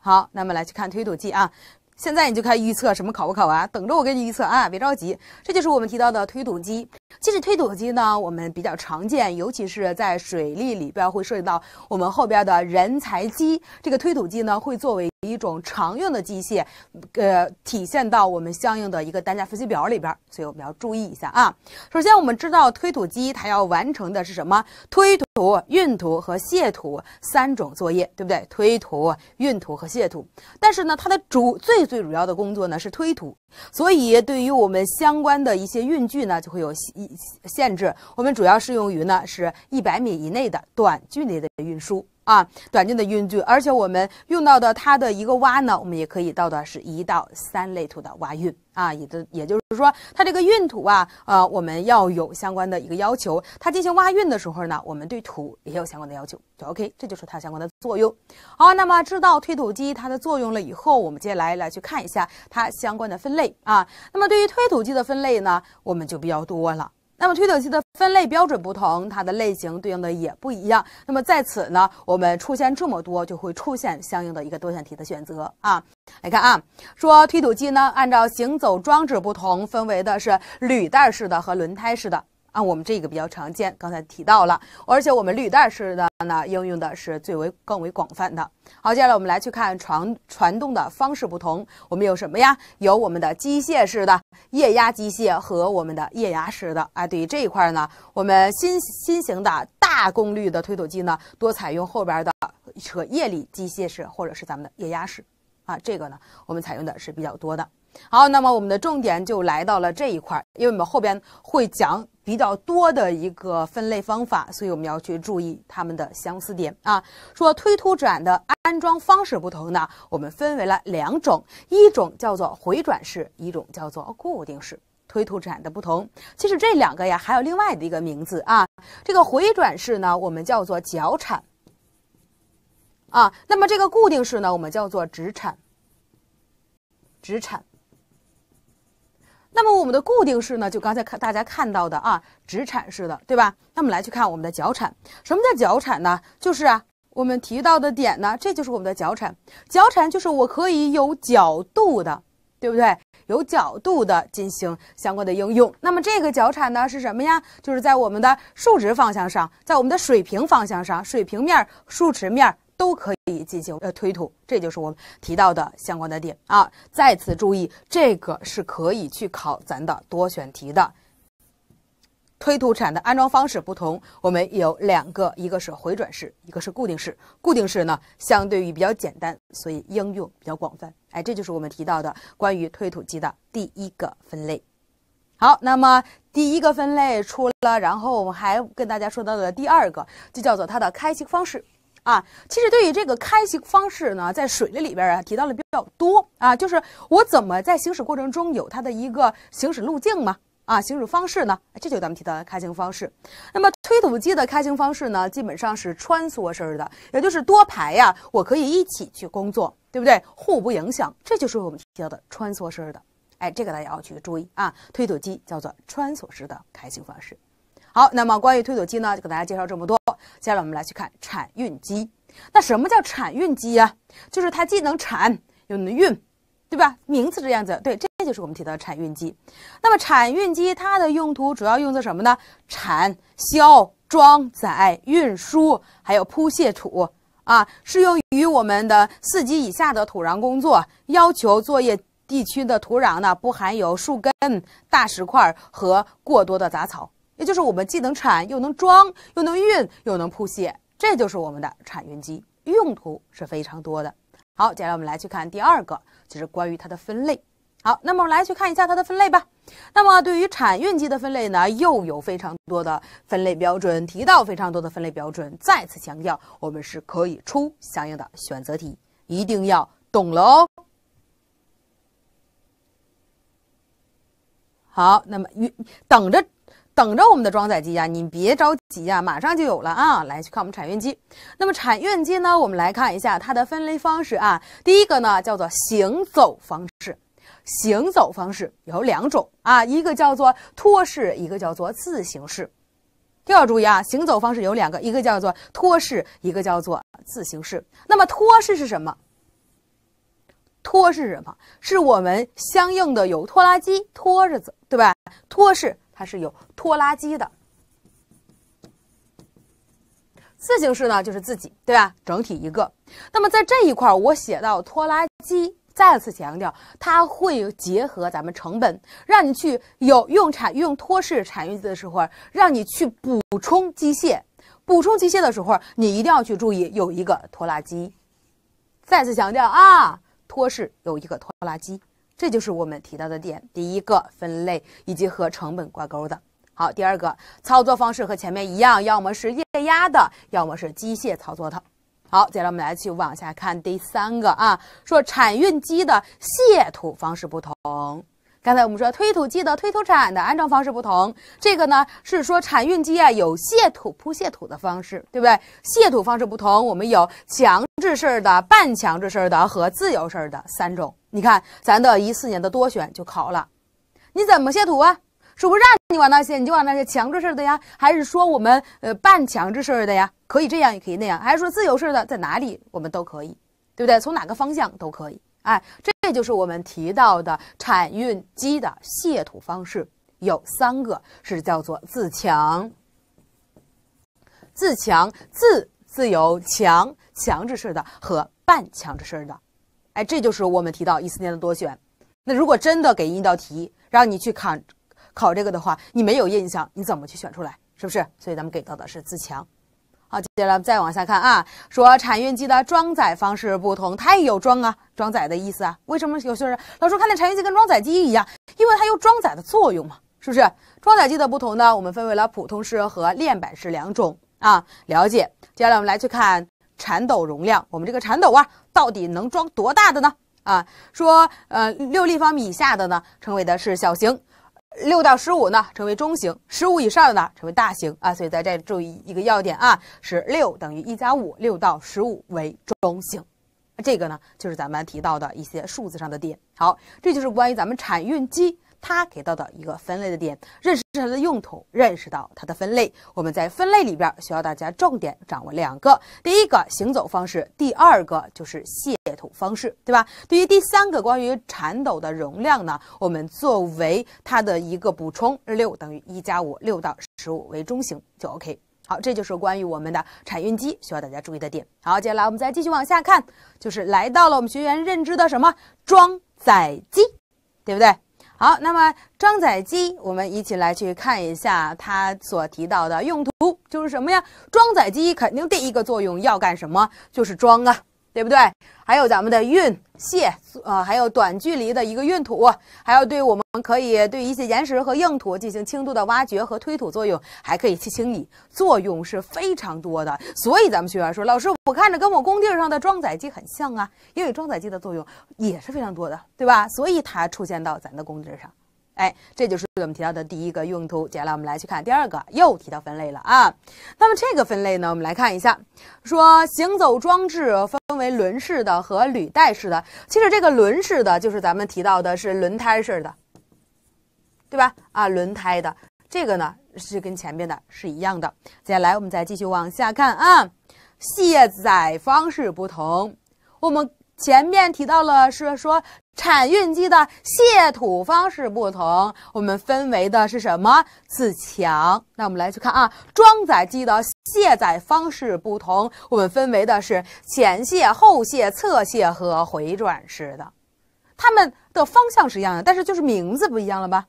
好，那么来去看推土机啊！现在你就开始预测什么考不考啊？等着我给你预测啊，别着急，这就是我们提到的推土机。其实推土机呢，我们比较常见，尤其是在水利里边会涉及到我们后边的人才机。这个推土机呢，会作为一种常用的机械，呃，体现到我们相应的一个单价分析表里边，所以我们要注意一下啊。首先，我们知道推土机它要完成的是什么？推土、运土和卸土三种作业，对不对？推土、运土和卸土。但是呢，它的主最最主要的工作呢是推土，所以对于我们相关的一些运具呢，就会有。一限制，我们主要适用于呢，是一百米以内的短距离的运输。啊，短径的运距，而且我们用到的它的一个挖呢，我们也可以到的是一到三类土的挖运啊，也就也就是说，它这个运土啊，呃，我们要有相关的一个要求，它进行挖运的时候呢，我们对土也有相关的要求，就 OK，这就是它相关的作用。好，那么知道推土机它的作用了以后，我们接下来来去看一下它相关的分类啊。那么对于推土机的分类呢，我们就比较多了。那么推土机的分类标准不同，它的类型对应的也不一样。那么在此呢，我们出现这么多，就会出现相应的一个多选题的选择啊。来看啊，说推土机呢，按照行走装置不同，分为的是履带式的和轮胎式的。啊，我们这个比较常见，刚才提到了，而且我们履带式的呢，应用的是最为更为广泛的。好，接下来我们来去看传传动的方式不同，我们有什么呀？有我们的机械式的、液压机械和我们的液压式的。啊，对于这一块呢，我们新新型的大功率的推土机呢，多采用后边的扯液力机械式或者是咱们的液压式。啊，这个呢，我们采用的是比较多的。好，那么我们的重点就来到了这一块，因为我们后边会讲比较多的一个分类方法，所以我们要去注意它们的相似点啊。说推土铲的安装方式不同呢，我们分为了两种，一种叫做回转式，一种叫做固定式。推土铲的不同，其实这两个呀还有另外的一个名字啊。这个回转式呢，我们叫做角铲啊，那么这个固定式呢，我们叫做直铲，直铲。那么我们的固定式呢，就刚才看大家看到的啊，直铲式的，对吧？那么来去看我们的脚铲。什么叫脚铲呢？就是啊，我们提到的点呢，这就是我们的脚铲。脚铲就是我可以有角度的，对不对？有角度的进行相关的应用。那么这个脚铲呢是什么呀？就是在我们的竖直方向上，在我们的水平方向上，水平面、竖直面。都可以进行呃推土，这就是我们提到的相关的点啊。再次注意，这个是可以去考咱的多选题的。推土铲的安装方式不同，我们有两个，一个是回转式，一个是固定式。固定式呢，相对于比较简单，所以应用比较广泛。哎，这就是我们提到的关于推土机的第一个分类。好，那么第一个分类出了，然后我们还跟大家说到的第二个，就叫做它的开启方式。啊，其实对于这个开行方式呢，在水利里边啊提到了比较多啊，就是我怎么在行驶过程中有它的一个行驶路径嘛，啊，行驶方式呢，这就咱们提到的开行方式。那么推土机的开行方式呢，基本上是穿梭式的，也就是多排呀，我可以一起去工作，对不对？互不影响，这就是我们提到的穿梭式的。哎，这个大家要去注意啊，推土机叫做穿梭式的开行方式。好，那么关于推土机呢，就给大家介绍这么多。接下来我们来去看铲运机。那什么叫铲运机啊？就是它既能铲又能运，对吧？名字这样子。对，这就是我们提到的铲运机。那么铲运机它的用途主要用作什么呢？铲、销、装载、运输，还有铺卸土啊，适用于我们的四级以下的土壤工作。要求作业地区的土壤呢，不含有树根、大石块和过多的杂草。也就是我们既能产又能装又能运又能铺卸，这就是我们的产运机，用途是非常多的。好，接下来我们来去看第二个，就是关于它的分类。好，那么我们来去看一下它的分类吧。那么对于产运机的分类呢，又有非常多的分类标准，提到非常多的分类标准。再次强调，我们是可以出相应的选择题，一定要懂了哦。好，那么与等着。等着我们的装载机啊，你别着急啊，马上就有了啊！来去看我们产运机。那么产运机呢，我们来看一下它的分类方式啊。第一个呢叫做行走方式，行走方式有两种啊，一个叫做拖式，一个叫做自行式。一要注意啊，行走方式有两个，一个叫做拖式，一个叫做自行式。那么拖式是什么？拖式是什么？是我们相应的有拖拉机拖着走，对吧？拖式。它是有拖拉机的，自形式呢就是自己，对吧？整体一个。那么在这一块我写到拖拉机，再次强调，它会结合咱们成本，让你去有用产用拖式产运机的时候，让你去补充机械，补充机械的时候，你一定要去注意有一个拖拉机。再次强调啊，拖式有一个拖拉机。这就是我们提到的点，第一个分类以及和成本挂钩的。好，第二个操作方式和前面一样，要么是液压的，要么是机械操作的。好，接下来我们来去往下看第三个啊，说铲运机的卸土方式不同。刚才我们说推土机的推土铲的安装方式不同，这个呢是说铲运机啊有卸土铺卸土的方式，对不对？卸土方式不同，我们有强制式的、半强制式的和自由式的三种。你看，咱的一四年的多选就考了，你怎么卸土啊？是不让你往那卸，你就往那卸，强制式的呀？还是说我们呃半强制式的呀？可以这样，也可以那样，还是说自由式的？在哪里我们都可以，对不对？从哪个方向都可以，哎，这就是我们提到的产运机的卸土方式有三个，是叫做自强、自强自自由强、强制式的和半强制式的。哎，这就是我们提到一四年的多选。那如果真的给一道题让你去考考这个的话，你没有印象，你怎么去选出来？是不是？所以咱们给到的是自强。好，接下来我们再往下看啊，说产运机的装载方式不同，它也有装啊，装载的意思啊。为什么有些人老说看见产运机跟装载机一样？因为它有装载的作用嘛，是不是？装载机的不同呢，我们分为了普通式和链板式两种啊，了解。接下来我们来去看。铲斗容量，我们这个铲斗啊，到底能装多大的呢？啊，说，呃，六立方米以下的呢，称为的是小型；六到十五呢，称为中型；十五以上的呢，称为大型。啊，所以在这注意一个要点啊，是六等于一加五，六到十五为中型。这个呢，就是咱们提到的一些数字上的点。好，这就是关于咱们铲运机。它给到的一个分类的点，认识它的用途，认识到它的分类。我们在分类里边需要大家重点掌握两个：第一个行走方式，第二个就是卸土方式，对吧？对于第三个，关于铲斗的容量呢，我们作为它的一个补充，六等于一加五，六到十五为中型就 OK。好，这就是关于我们的铲运机需要大家注意的点。好，接下来我们再继续往下看，就是来到了我们学员认知的什么装载机，对不对？好，那么装载机，我们一起来去看一下它所提到的用途，就是什么呀？装载机肯定第一个作用要干什么？就是装啊。对不对？还有咱们的运卸，呃，还有短距离的一个运土，还有对，我们可以对一些岩石和硬土进行轻度的挖掘和推土作用，还可以去清理，作用是非常多的。所以咱们学员说，老师，我看着跟我工地上的装载机很像啊，因为装载机的作用也是非常多的，对吧？所以它出现到咱的工地上。哎，这就是我们提到的第一个用途。接下来我们来去看第二个，又提到分类了啊。那么这个分类呢，我们来看一下，说行走装置分为轮式的和履带式的。其实这个轮式的，就是咱们提到的是轮胎式的，对吧？啊，轮胎的这个呢，是跟前面的是一样的。接下来我们再继续往下看啊，卸载方式不同，我们前面提到了是说。产运机的卸土方式不同，我们分为的是什么自强？那我们来去看啊，装载机的卸载方式不同，我们分为的是前卸、后卸、侧卸和回转式的，它们的方向是一样的，但是就是名字不一样了吧，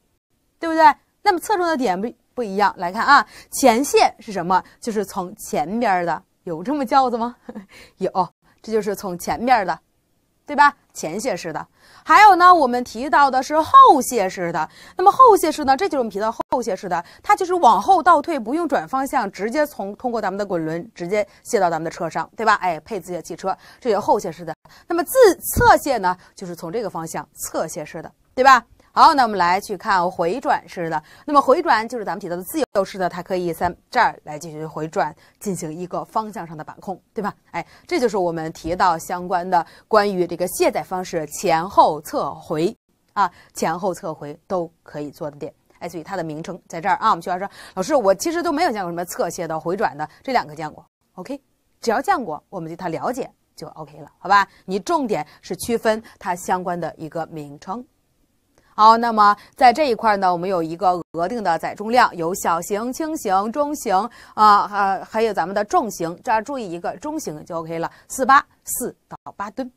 对不对？那么侧重的点不不一样？来看啊，前卸是什么？就是从前边的，有这么叫的吗？有，这就是从前面的，对吧？前卸式的。还有呢，我们提到的是后卸式的，那么后卸式呢，这就是我们提到后卸式的，它就是往后倒退，不用转方向，直接从通过咱们的滚轮直接卸到咱们的车上，对吧？哎，配自己的汽车，这些后卸式的。那么自侧卸呢，就是从这个方向侧卸式的，对吧？好，那我们来去看回转式的。那么回转就是咱们提到的自由式的，它可以在这儿来进行回转，进行一个方向上的把控，对吧？哎，这就是我们提到相关的关于这个卸载方式前后侧回啊，前后侧回都可以做的点。哎，所以它的名称在这儿啊。我们学校说，老师，我其实都没有见过什么侧卸的回转的，这两个见过。OK，只要见过，我们对它了解就 OK 了，好吧？你重点是区分它相关的一个名称。好，那么在这一块呢，我们有一个额定的载重量，有小型、轻型、中型啊，还还有咱们的重型。这儿注意一个中型就 OK 了，四八四到八吨，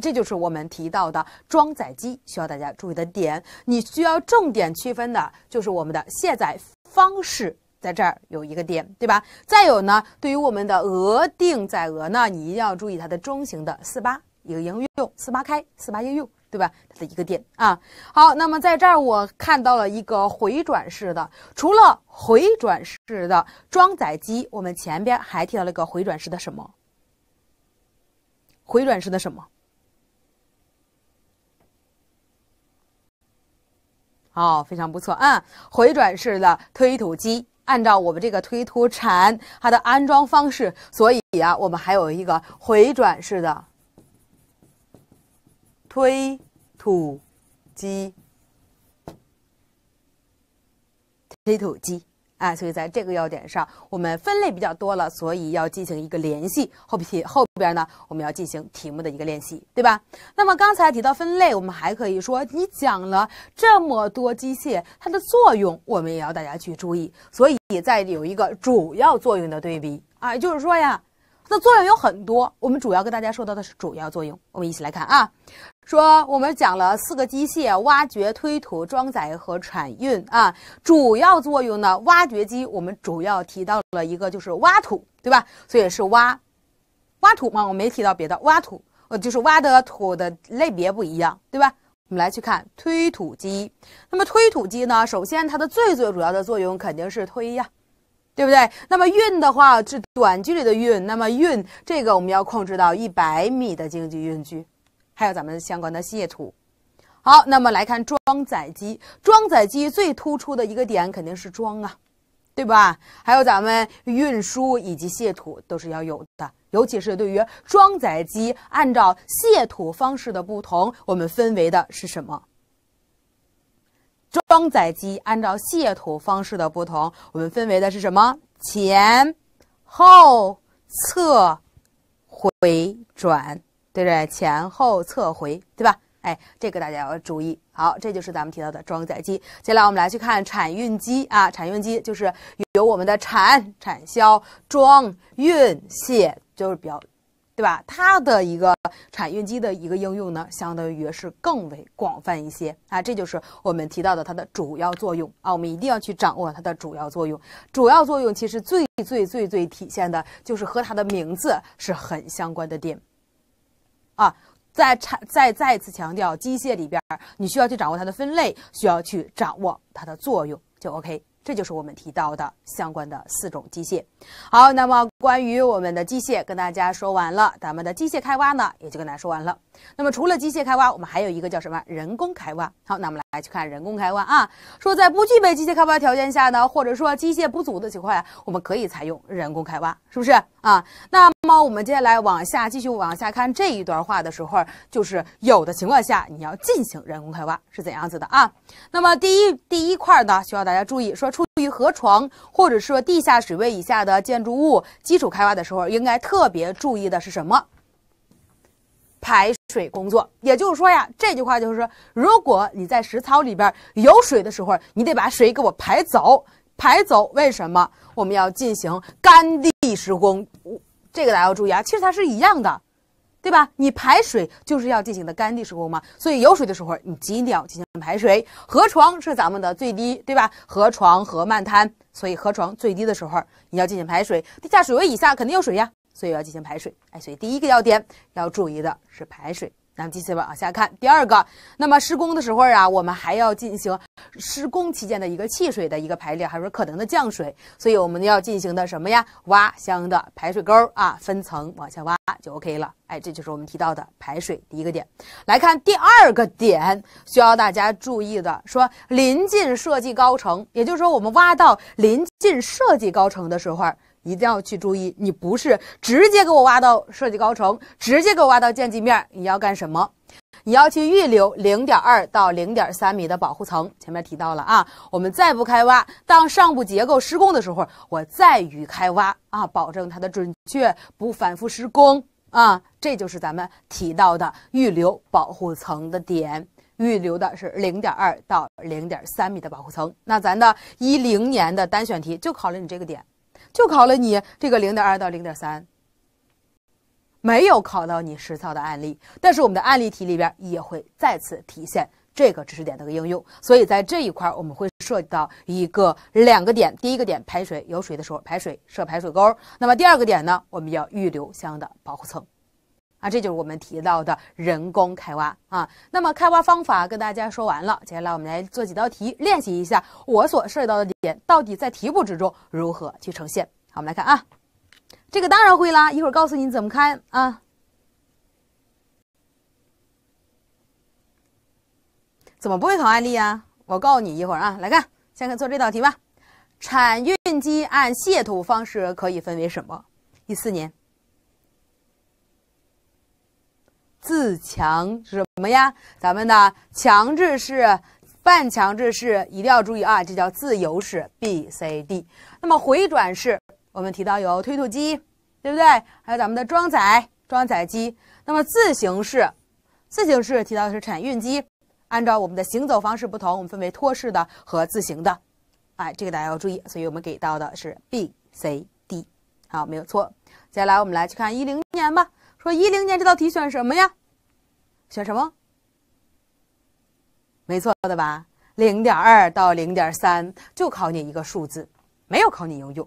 这就是我们提到的装载机需要大家注意的点。你需要重点区分的就是我们的卸载方式，在这儿有一个点，对吧？再有呢，对于我们的额定载额呢，你一定要注意它的中型的四八，一个应用四八开，四八应用。对吧？它的一个点啊，好，那么在这儿我看到了一个回转式的。除了回转式的装载机，我们前边还提到了个回转式的什么？回转式的什么？哦，非常不错，嗯，回转式的推土机，按照我们这个推土铲它的安装方式，所以啊，我们还有一个回转式的推。土机、推土机，哎，所以在这个要点上，我们分类比较多了，所以要进行一个联系。后边后边呢，我们要进行题目的一个练习，对吧？那么刚才提到分类，我们还可以说，你讲了这么多机械，它的作用，我们也要大家去注意。所以再有一个主要作用的对比，啊，就是说呀，它的作用有很多，我们主要跟大家说到的是主要作用。我们一起来看啊。说我们讲了四个机械，挖掘、推土、装载和铲运啊，主要作用呢，挖掘机我们主要提到了一个就是挖土，对吧？所以是挖，挖土嘛，我没提到别的，挖土，呃，就是挖的土的类别不一样，对吧？我们来去看推土机，那么推土机呢，首先它的最最主要的作用肯定是推呀，对不对？那么运的话是短距离的运，那么运这个我们要控制到一百米的经济运距。还有咱们相关的卸土，好，那么来看装载机。装载机最突出的一个点肯定是装啊，对吧？还有咱们运输以及卸土都是要有的，尤其是对于装载机，按照卸土方式的不同，我们分为的是什么？装载机按照卸土方式的不同，我们分为的是什么？前后侧回转。对对，前后侧回，对吧？哎，这个大家要注意。好，这就是咱们提到的装载机。接下来我们来去看产运机啊，产运机就是有我们的产、产销、装、运、卸，就是比较，对吧？它的一个产运机的一个应用呢，相当于是更为广泛一些啊。这就是我们提到的它的主要作用啊。我们一定要去掌握它的主要作用。主要作用其实最最最最体现的就是和它的名字是很相关的点。啊，再再再次强调，机械里边你需要去掌握它的分类，需要去掌握它的作用，就 OK。这就是我们提到的相关的四种机械。好，那么关于我们的机械，跟大家说完了，咱们的机械开挖呢，也就跟大家说完了。那么除了机械开挖，我们还有一个叫什么？人工开挖。好，那我们来。来去看人工开挖啊，说在不具备机械开挖条件下呢，或者说机械不足的情况下，我们可以采用人工开挖，是不是啊？那那么我们接下来往下继续往下看这一段话的时候，就是有的情况下你要进行人工开挖是怎样子的啊？那么第一第一块呢，需要大家注意，说出于河床或者说地下水位以下的建筑物基础开挖的时候，应该特别注意的是什么？排。水工作，也就是说呀，这句话就是说，如果你在实操里边有水的时候，你得把水给我排走，排走。为什么我们要进行干地施工？这个大家要注意啊，其实它是一样的，对吧？你排水就是要进行的干地施工嘛。所以有水的时候，你一定要进行排水。河床是咱们的最低，对吧？河床、河漫滩，所以河床最低的时候，你要进行排水。地下水位以下肯定有水呀。所以要进行排水，哎，所以第一个要点要注意的是排水。那么继续往下看，第二个，那么施工的时候啊，我们还要进行施工期间的一个汽水的一个排列，还有可能的降水，所以我们要进行的什么呀？挖相应的排水沟啊，分层往下挖就 OK 了，哎，这就是我们提到的排水第一个点。来看第二个点，需要大家注意的，说临近设计高程，也就是说我们挖到临近设计高程的时候。一定要去注意，你不是直接给我挖到设计高程，直接给我挖到建基面，你要干什么？你要去预留零点二到零点三米的保护层。前面提到了啊，我们再不开挖，当上部结构施工的时候，我再予开挖啊，保证它的准确，不反复施工啊。这就是咱们提到的预留保护层的点，预留的是零点二到零点三米的保护层。那咱的一零年的单选题就考了你这个点。就考了你这个零点二到零点三，没有考到你实操的案例，但是我们的案例题里边也会再次体现这个知识点的应用。所以在这一块我们会涉及到一个两个点，第一个点排水有水的时候排水设排水沟，那么第二个点呢，我们要预留相应的保护层。啊，这就是我们提到的人工开挖啊。那么开挖方法跟大家说完了，接下来我们来做几道题练习一下我所涉及到的点到底在题目之中如何去呈现。好，我们来看啊，这个当然会啦，一会儿告诉你怎么开啊。怎么不会考案例啊？我告诉你一会儿啊，来看先看做这道题吧。铲运机按卸土方式可以分为什么？一四年。自强是什么呀？咱们的强制式、半强制式一定要注意啊，这叫自由式。B、C、D。那么回转式，我们提到有推土机，对不对？还有咱们的装载装载机。那么自行式，自行式提到的是铲运机。按照我们的行走方式不同，我们分为拖式的和自行的。哎，这个大家要注意。所以我们给到的是 B、C、D，好，没有错。接下来我们来去看一零年吧。说一零年这道题选什么呀？选什么？没错的吧？零点二到零点三，就考你一个数字，没有考你应用，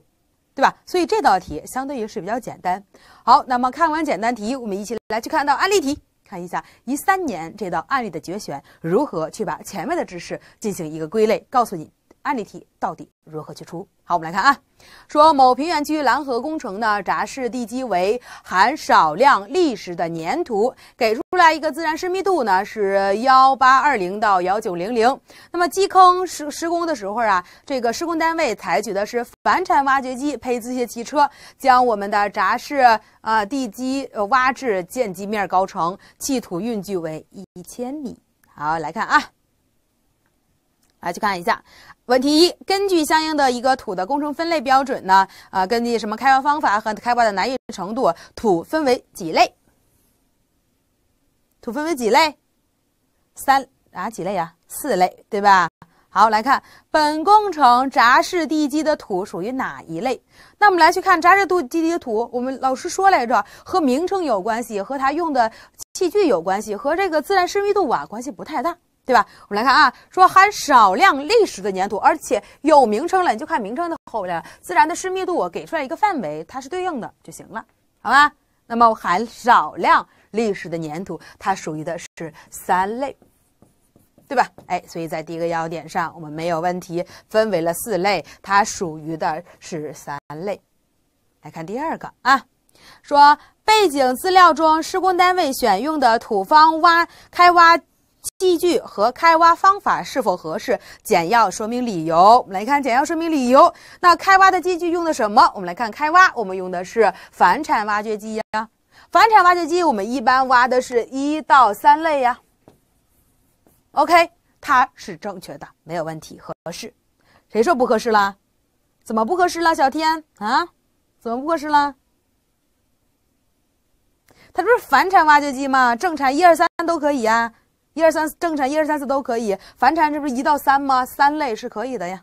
对吧？所以这道题相对于是比较简单。好，那么看完简单题，我们一起来去看到案例题，看一下一三年这道案例的节选，如何去把前面的知识进行一个归类，告诉你。案例题到底如何去出？好，我们来看啊，说某平原区拦河工程呢，闸式地基为含少量砾石的粘土，给出来一个自然湿密度呢是幺八二零到幺九零零。那么基坑施施工的时候啊，这个施工单位采取的是反铲挖掘机配自卸汽车，将我们的闸式啊地基挖至建基面高程，弃土运距为一千米。好，来看啊。来去看一下问题一，根据相应的一个土的工程分类标准呢，啊，根据什么开挖方法和开挖的难易程度，土分为几类？土分为几类？三啊几类呀？四类对吧？好，来看本工程闸式地基的土属于哪一类？那我们来去看闸式地基的土，我们老师说来着，和名称有关系，和它用的器具有关系，和这个自然湿密度啊关系不太大。对吧？我们来看啊，说含少量历史的粘土，而且有名称了，你就看名称的后面了。自然的湿密度我给出来一个范围，它是对应的就行了，好吧？那么含少量历史的粘土，它属于的是三类，对吧？哎，所以在第一个要点上我们没有问题，分为了四类，它属于的是三类。来看第二个啊，说背景资料中施工单位选用的土方挖开挖。机具和开挖方法是否合适？简要说明理由。我们来看简要说明理由。那开挖的机具用的什么？我们来看开挖，我们用的是反铲挖掘机呀。反铲挖掘机，我们一般挖的是一到三类呀。OK，它是正确的，没有问题，合适。谁说不合适了？怎么不合适了，小天啊？怎么不合适了？它不是反铲挖掘机吗？正铲一二三都可以啊。一二三四正产一二三四都可以，反产这不是一到三吗？三类是可以的呀，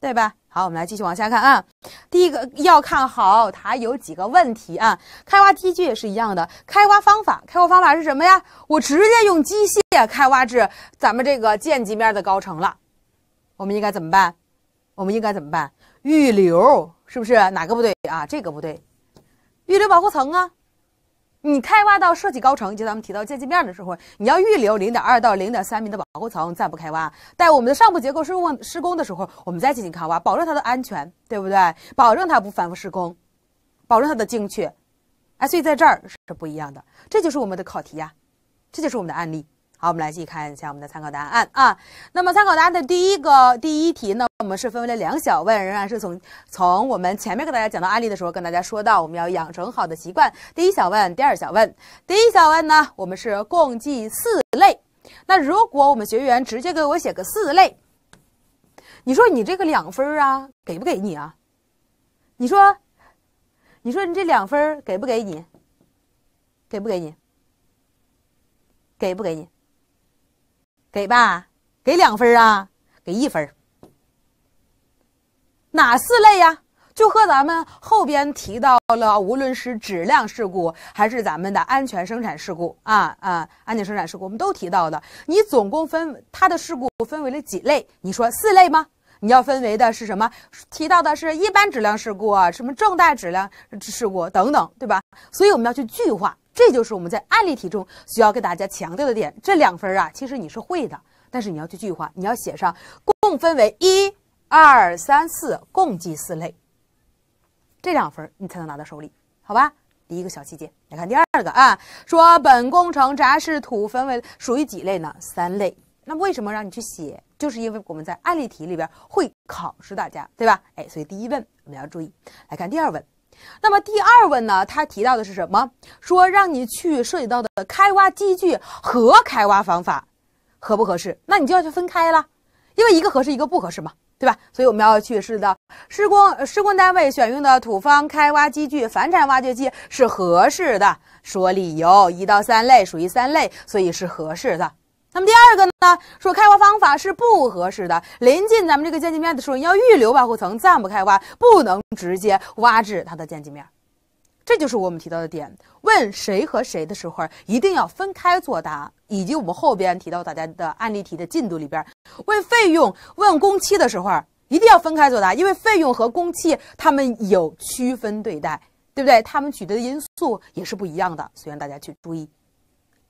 对吧？好，我们来继续往下看啊。第一个要看好它有几个问题啊。开挖梯距也是一样的，开挖方法，开挖方法是什么呀？我直接用机械开挖至咱们这个建基面的高程了，我们应该怎么办？我们应该怎么办？预留是不是哪个不对啊？这个不对，预留保护层啊。你开挖到设计高程，就咱们提到建基面的时候，你要预留零点二到零点三米的保护层，暂不开挖，待我们的上部结构施工施工的时候，我们再进行开挖，保证它的安全，对不对？保证它不反复施工，保证它的精确。哎，所以在这儿是不一样的，这就是我们的考题呀，这就是我们的案例。好，我们来继续看一下我们的参考答案啊。那么，参考答案的第一个第一题呢，我们是分为了两小问，仍然是从从我们前面给大家讲到案例的时候跟大家说到，我们要养成好的习惯。第一小问，第二小问。第一小问呢，我们是共计四类。那如果我们学员直接给我写个四类，你说你这个两分啊，给不给你啊？你说，你说你这两分给不给你？给不给你？给不给你？给吧，给两分啊，给一分哪四类呀？就和咱们后边提到了，无论是质量事故还是咱们的安全生产事故啊啊，安全生产事故，我们都提到的。你总共分，它的事故分为了几类？你说四类吗？你要分为的是什么？提到的是一般质量事故啊，什么重大质量事故等等，对吧？所以我们要去句化。这就是我们在案例题中需要跟大家强调的点，这两分啊，其实你是会的，但是你要去句划，你要写上共分为一二三四，共计四类，这两分你才能拿到手里，好吧？第一个小细节，来看第二个啊，说本工程渣式土分为属于几类呢？三类。那为什么让你去写？就是因为我们在案例题里边会考试大家，对吧？哎，所以第一问我们要注意，来看第二问。那么第二问呢？它提到的是什么？说让你去涉及到的开挖机具和开挖方法合不合适？那你就要去分开了，因为一个合适，一个不合适嘛，对吧？所以我们要去涉及到施工施工单位选用的土方开挖机具反铲挖掘机是合适的，说理由一到三类属于三类，所以是合适的。那么第二个呢，说开挖方法是不合适的。临近咱们这个间进面的时候，你要预留保护层，暂不开挖，不能直接挖至它的间进面。这就是我们提到的点。问谁和谁的时候，一定要分开作答。以及我们后边提到大家的案例题的进度里边，问费用、问工期的时候，一定要分开作答，因为费用和工期他们有区分对待，对不对？他们取得的因素也是不一样的，所以让大家去注意。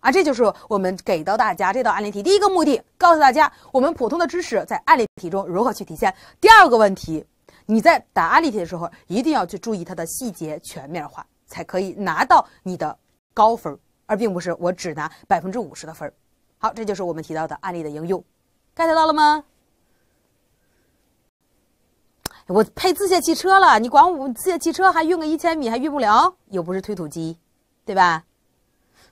啊，这就是我们给到大家这道案例题第一个目的，告诉大家我们普通的知识在案例题中如何去体现。第二个问题，你在答案例题的时候一定要去注意它的细节全面化，才可以拿到你的高分，而并不是我只拿百分之五十的分好，这就是我们提到的案例的应用，get 到了吗？我配自卸汽车了，你管我自卸汽车还运个一千米还运不了，又不是推土机，对吧？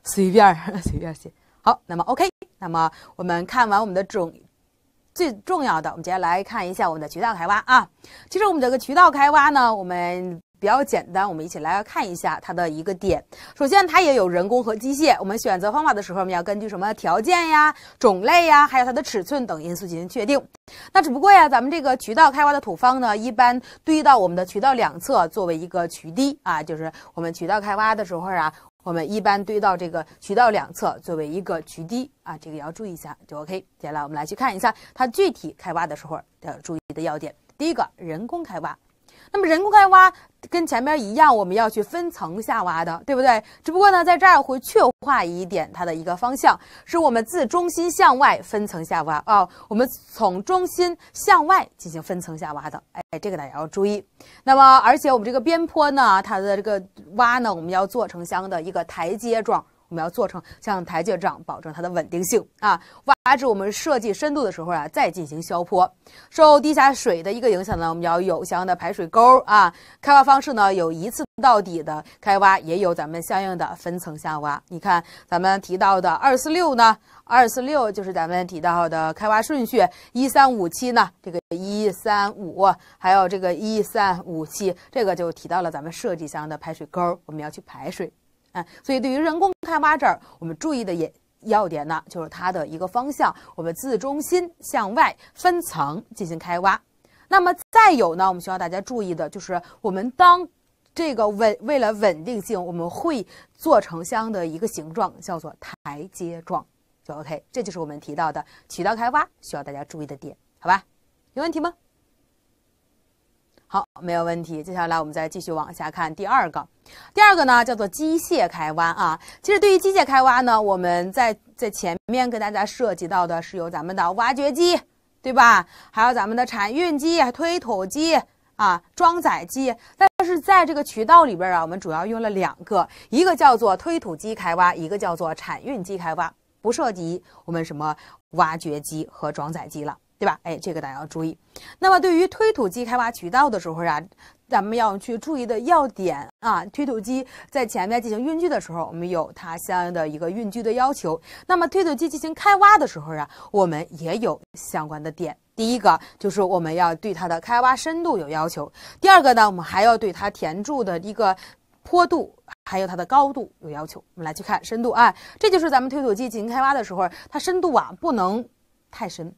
随便儿，随便写。好，那么 OK，那么我们看完我们的种最重要的，我们接下来看一下我们的渠道开挖啊。其实我们这个渠道开挖呢，我们比较简单，我们一起来看一下它的一个点。首先，它也有人工和机械。我们选择方法的时候，我们要根据什么条件呀、种类呀，还有它的尺寸等因素进行确定。那只不过呀，咱们这个渠道开挖的土方呢，一般堆到我们的渠道两侧，作为一个取堤啊，就是我们渠道开挖的时候啊。我们一般堆到这个渠道两侧，作为一个渠堤啊，这个也要注意一下，就 OK。接下来我们来去看一下它具体开挖的时候要注意的要点。第一，个人工开挖。那么人工开挖跟前面一样，我们要去分层下挖的，对不对？只不过呢，在这儿会确化一点它的一个方向，是我们自中心向外分层下挖啊。我们从中心向外进行分层下挖的，哎，这个大家要注意。那么，而且我们这个边坡呢，它的这个挖呢，我们要做成相应的一个台阶状。我们要做成像台阶这样，保证它的稳定性啊。挖至我们设计深度的时候啊，再进行削坡。受地下水的一个影响呢，我们要有相应的排水沟啊。开挖方式呢，有一次到底的开挖，也有咱们相应的分层下挖。你看，咱们提到的二四六呢，二四六就是咱们提到的开挖顺序。一三五七呢，这个一三五还有这个一三五七，这个就提到了咱们设计相应的排水沟，我们要去排水。哎，所以对于人工开挖这儿，我们注意的也要点呢，就是它的一个方向，我们自中心向外分层进行开挖。那么再有呢，我们需要大家注意的就是，我们当这个稳为了稳定性，我们会做成相应的一个形状，叫做台阶状，就 OK。这就是我们提到的渠道开挖需要大家注意的点，好吧？有问题吗？好，没有问题。接下来我们再继续往下看第二个，第二个呢叫做机械开挖啊。其实对于机械开挖呢，我们在在前面跟大家涉及到的是有咱们的挖掘机，对吧？还有咱们的铲运机、推土机啊、装载机。但是在这个渠道里边啊，我们主要用了两个，一个叫做推土机开挖，一个叫做铲运机开挖，不涉及我们什么挖掘机和装载机了。对吧？哎，这个大家要注意。那么，对于推土机开挖渠道的时候啊，咱们要去注意的要点啊，推土机在前面进行运距的时候，我们有它相应的一个运距的要求。那么，推土机进行开挖的时候啊，我们也有相关的点。第一个就是我们要对它的开挖深度有要求；第二个呢，我们还要对它填筑的一个坡度还有它的高度有要求。我们来去看深度啊，这就是咱们推土机进行开挖的时候，它深度啊不能太深。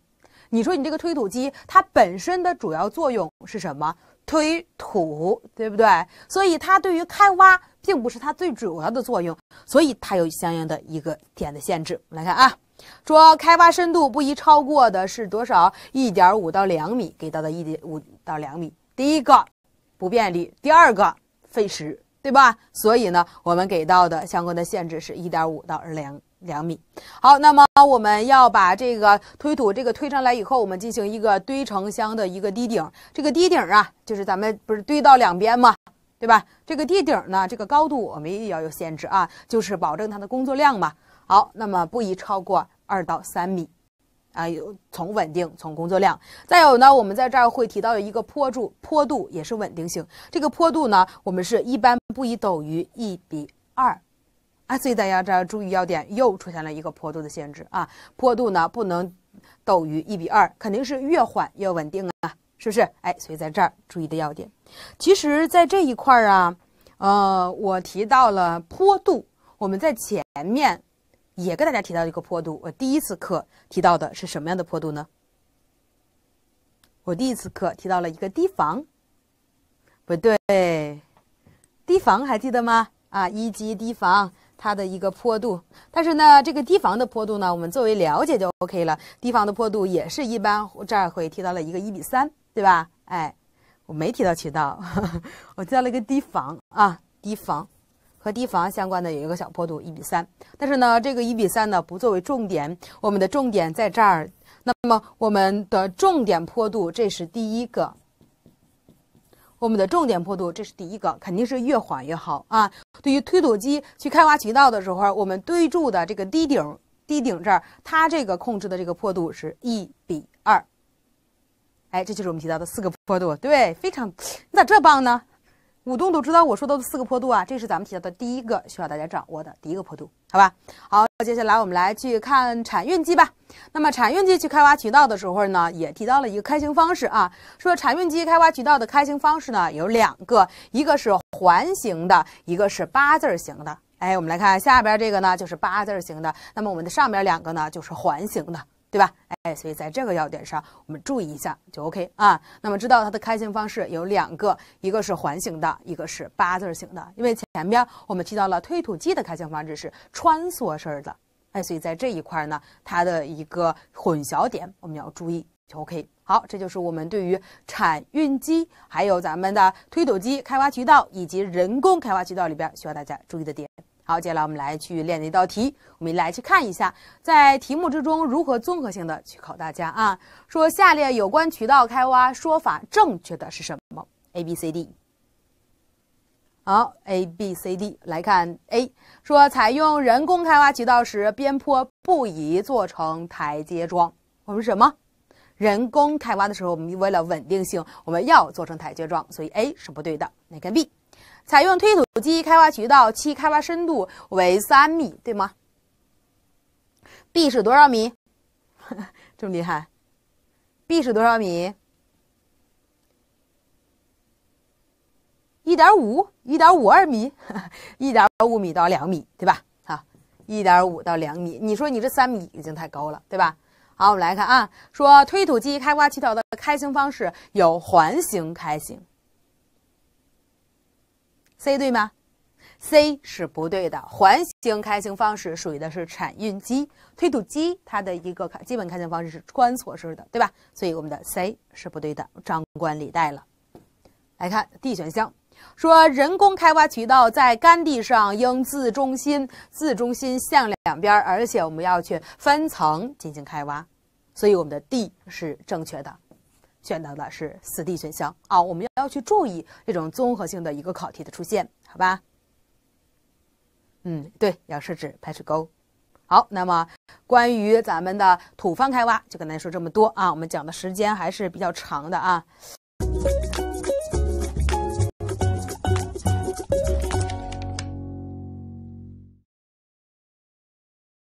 你说你这个推土机，它本身的主要作用是什么？推土，对不对？所以它对于开挖并不是它最主要的作用，所以它有相应的一个点的限制。我们来看啊，说开挖深度不宜超过的是多少？一点五到两米，给到的一点五到两米。第一个不便利，第二个费时，对吧？所以呢，我们给到的相关的限制是一点五到两零。两米，好，那么我们要把这个推土，这个推上来以后，我们进行一个堆成箱的一个低顶，这个低顶啊，就是咱们不是堆到两边吗？对吧？这个地顶呢，这个高度我们也要有限制啊，就是保证它的工作量嘛。好，那么不宜超过二到三米，啊，有从稳定，从工作量。再有呢，我们在这儿会提到一个坡柱，坡度也是稳定性。这个坡度呢，我们是一般不宜等于一比二。啊，所以大家这儿注意要点又出现了一个坡度的限制啊，坡度呢不能陡于一比二，肯定是越缓越稳定啊，是不是？哎，所以在这儿注意的要点，其实，在这一块儿啊，呃，我提到了坡度，我们在前面也跟大家提到一个坡度，我第一次课提到的是什么样的坡度呢？我第一次课提到了一个堤防，不对，堤防还记得吗？啊，一级堤防。它的一个坡度，但是呢，这个堤防的坡度呢，我们作为了解就 OK 了。堤防的坡度也是一般，这儿会提到了一个一比三，对吧？哎，我没提到渠道，我提到了一个堤防啊，堤防和堤防相关的有一个小坡度一比三，但是呢，这个一比三呢不作为重点，我们的重点在这儿。那么，我们的重点坡度，这是第一个。我们的重点坡度，这是第一个，肯定是越缓越好啊。对于推土机去开挖渠道的时候，我们堆筑的这个低顶、低顶这儿，它这个控制的这个坡度是一比二。哎，这就是我们提到的四个坡度，对，非常，你咋这棒呢？五度都知道我说到的四个坡度啊，这是咱们提到的第一个需要大家掌握的第一个坡度，好吧？好，接下来我们来去看产运机吧。那么产运机去开挖渠道的时候呢，也提到了一个开行方式啊，说产运机开挖渠道的开行方式呢有两个，一个是环形的，一个是八字形的。哎，我们来看下边这个呢就是八字形的，那么我们的上边两个呢就是环形的。对吧？哎所以在这个要点上，我们注意一下就 OK 啊。那么知道它的开行方式有两个，一个是环形的，一个是八字形的。因为前边我们提到了推土机的开行方式是穿梭式的。哎，所以在这一块呢，它的一个混淆点，我们要注意就 OK。好，这就是我们对于产运机、还有咱们的推土机开挖渠道以及人工开挖渠道里边需要大家注意的点。好，接下来我们来去练一道题，我们来去看一下，在题目之中如何综合性的去考大家啊？说下列有关渠道开挖说法正确的是什么？A、B、C、D。好，A、B、C、D，来看 A，说采用人工开挖渠道时，边坡不宜做成台阶状。我们什么？人工开挖的时候，我们为了稳定性，我们要做成台阶状，所以 A 是不对的。来看 B。采用推土机开挖渠道，其开挖深度为三米，对吗？B 是多少米？这么厉害？B 是多少米？一点五，一点五二米，一点五米到两米，对吧？好，一点五到两米，你说你这三米已经太高了，对吧？好，我们来看啊，说推土机开挖渠道的开行方式有环形开行。C 对吗？C 是不对的，环形开行方式属于的是铲运机、推土机，它的一个基本开行方式是穿错式的，对吧？所以我们的 C 是不对的，张冠李戴了。来看 D 选项，说人工开挖渠道在干地上应自中心自中心向两边，而且我们要去分层进行开挖，所以我们的 D 是正确的。选到的是四 D 选项啊，我们要去注意这种综合性的一个考题的出现，好吧？嗯，对，要设置排水沟。好，那么关于咱们的土方开挖，就跟大家说这么多啊，我们讲的时间还是比较长的啊。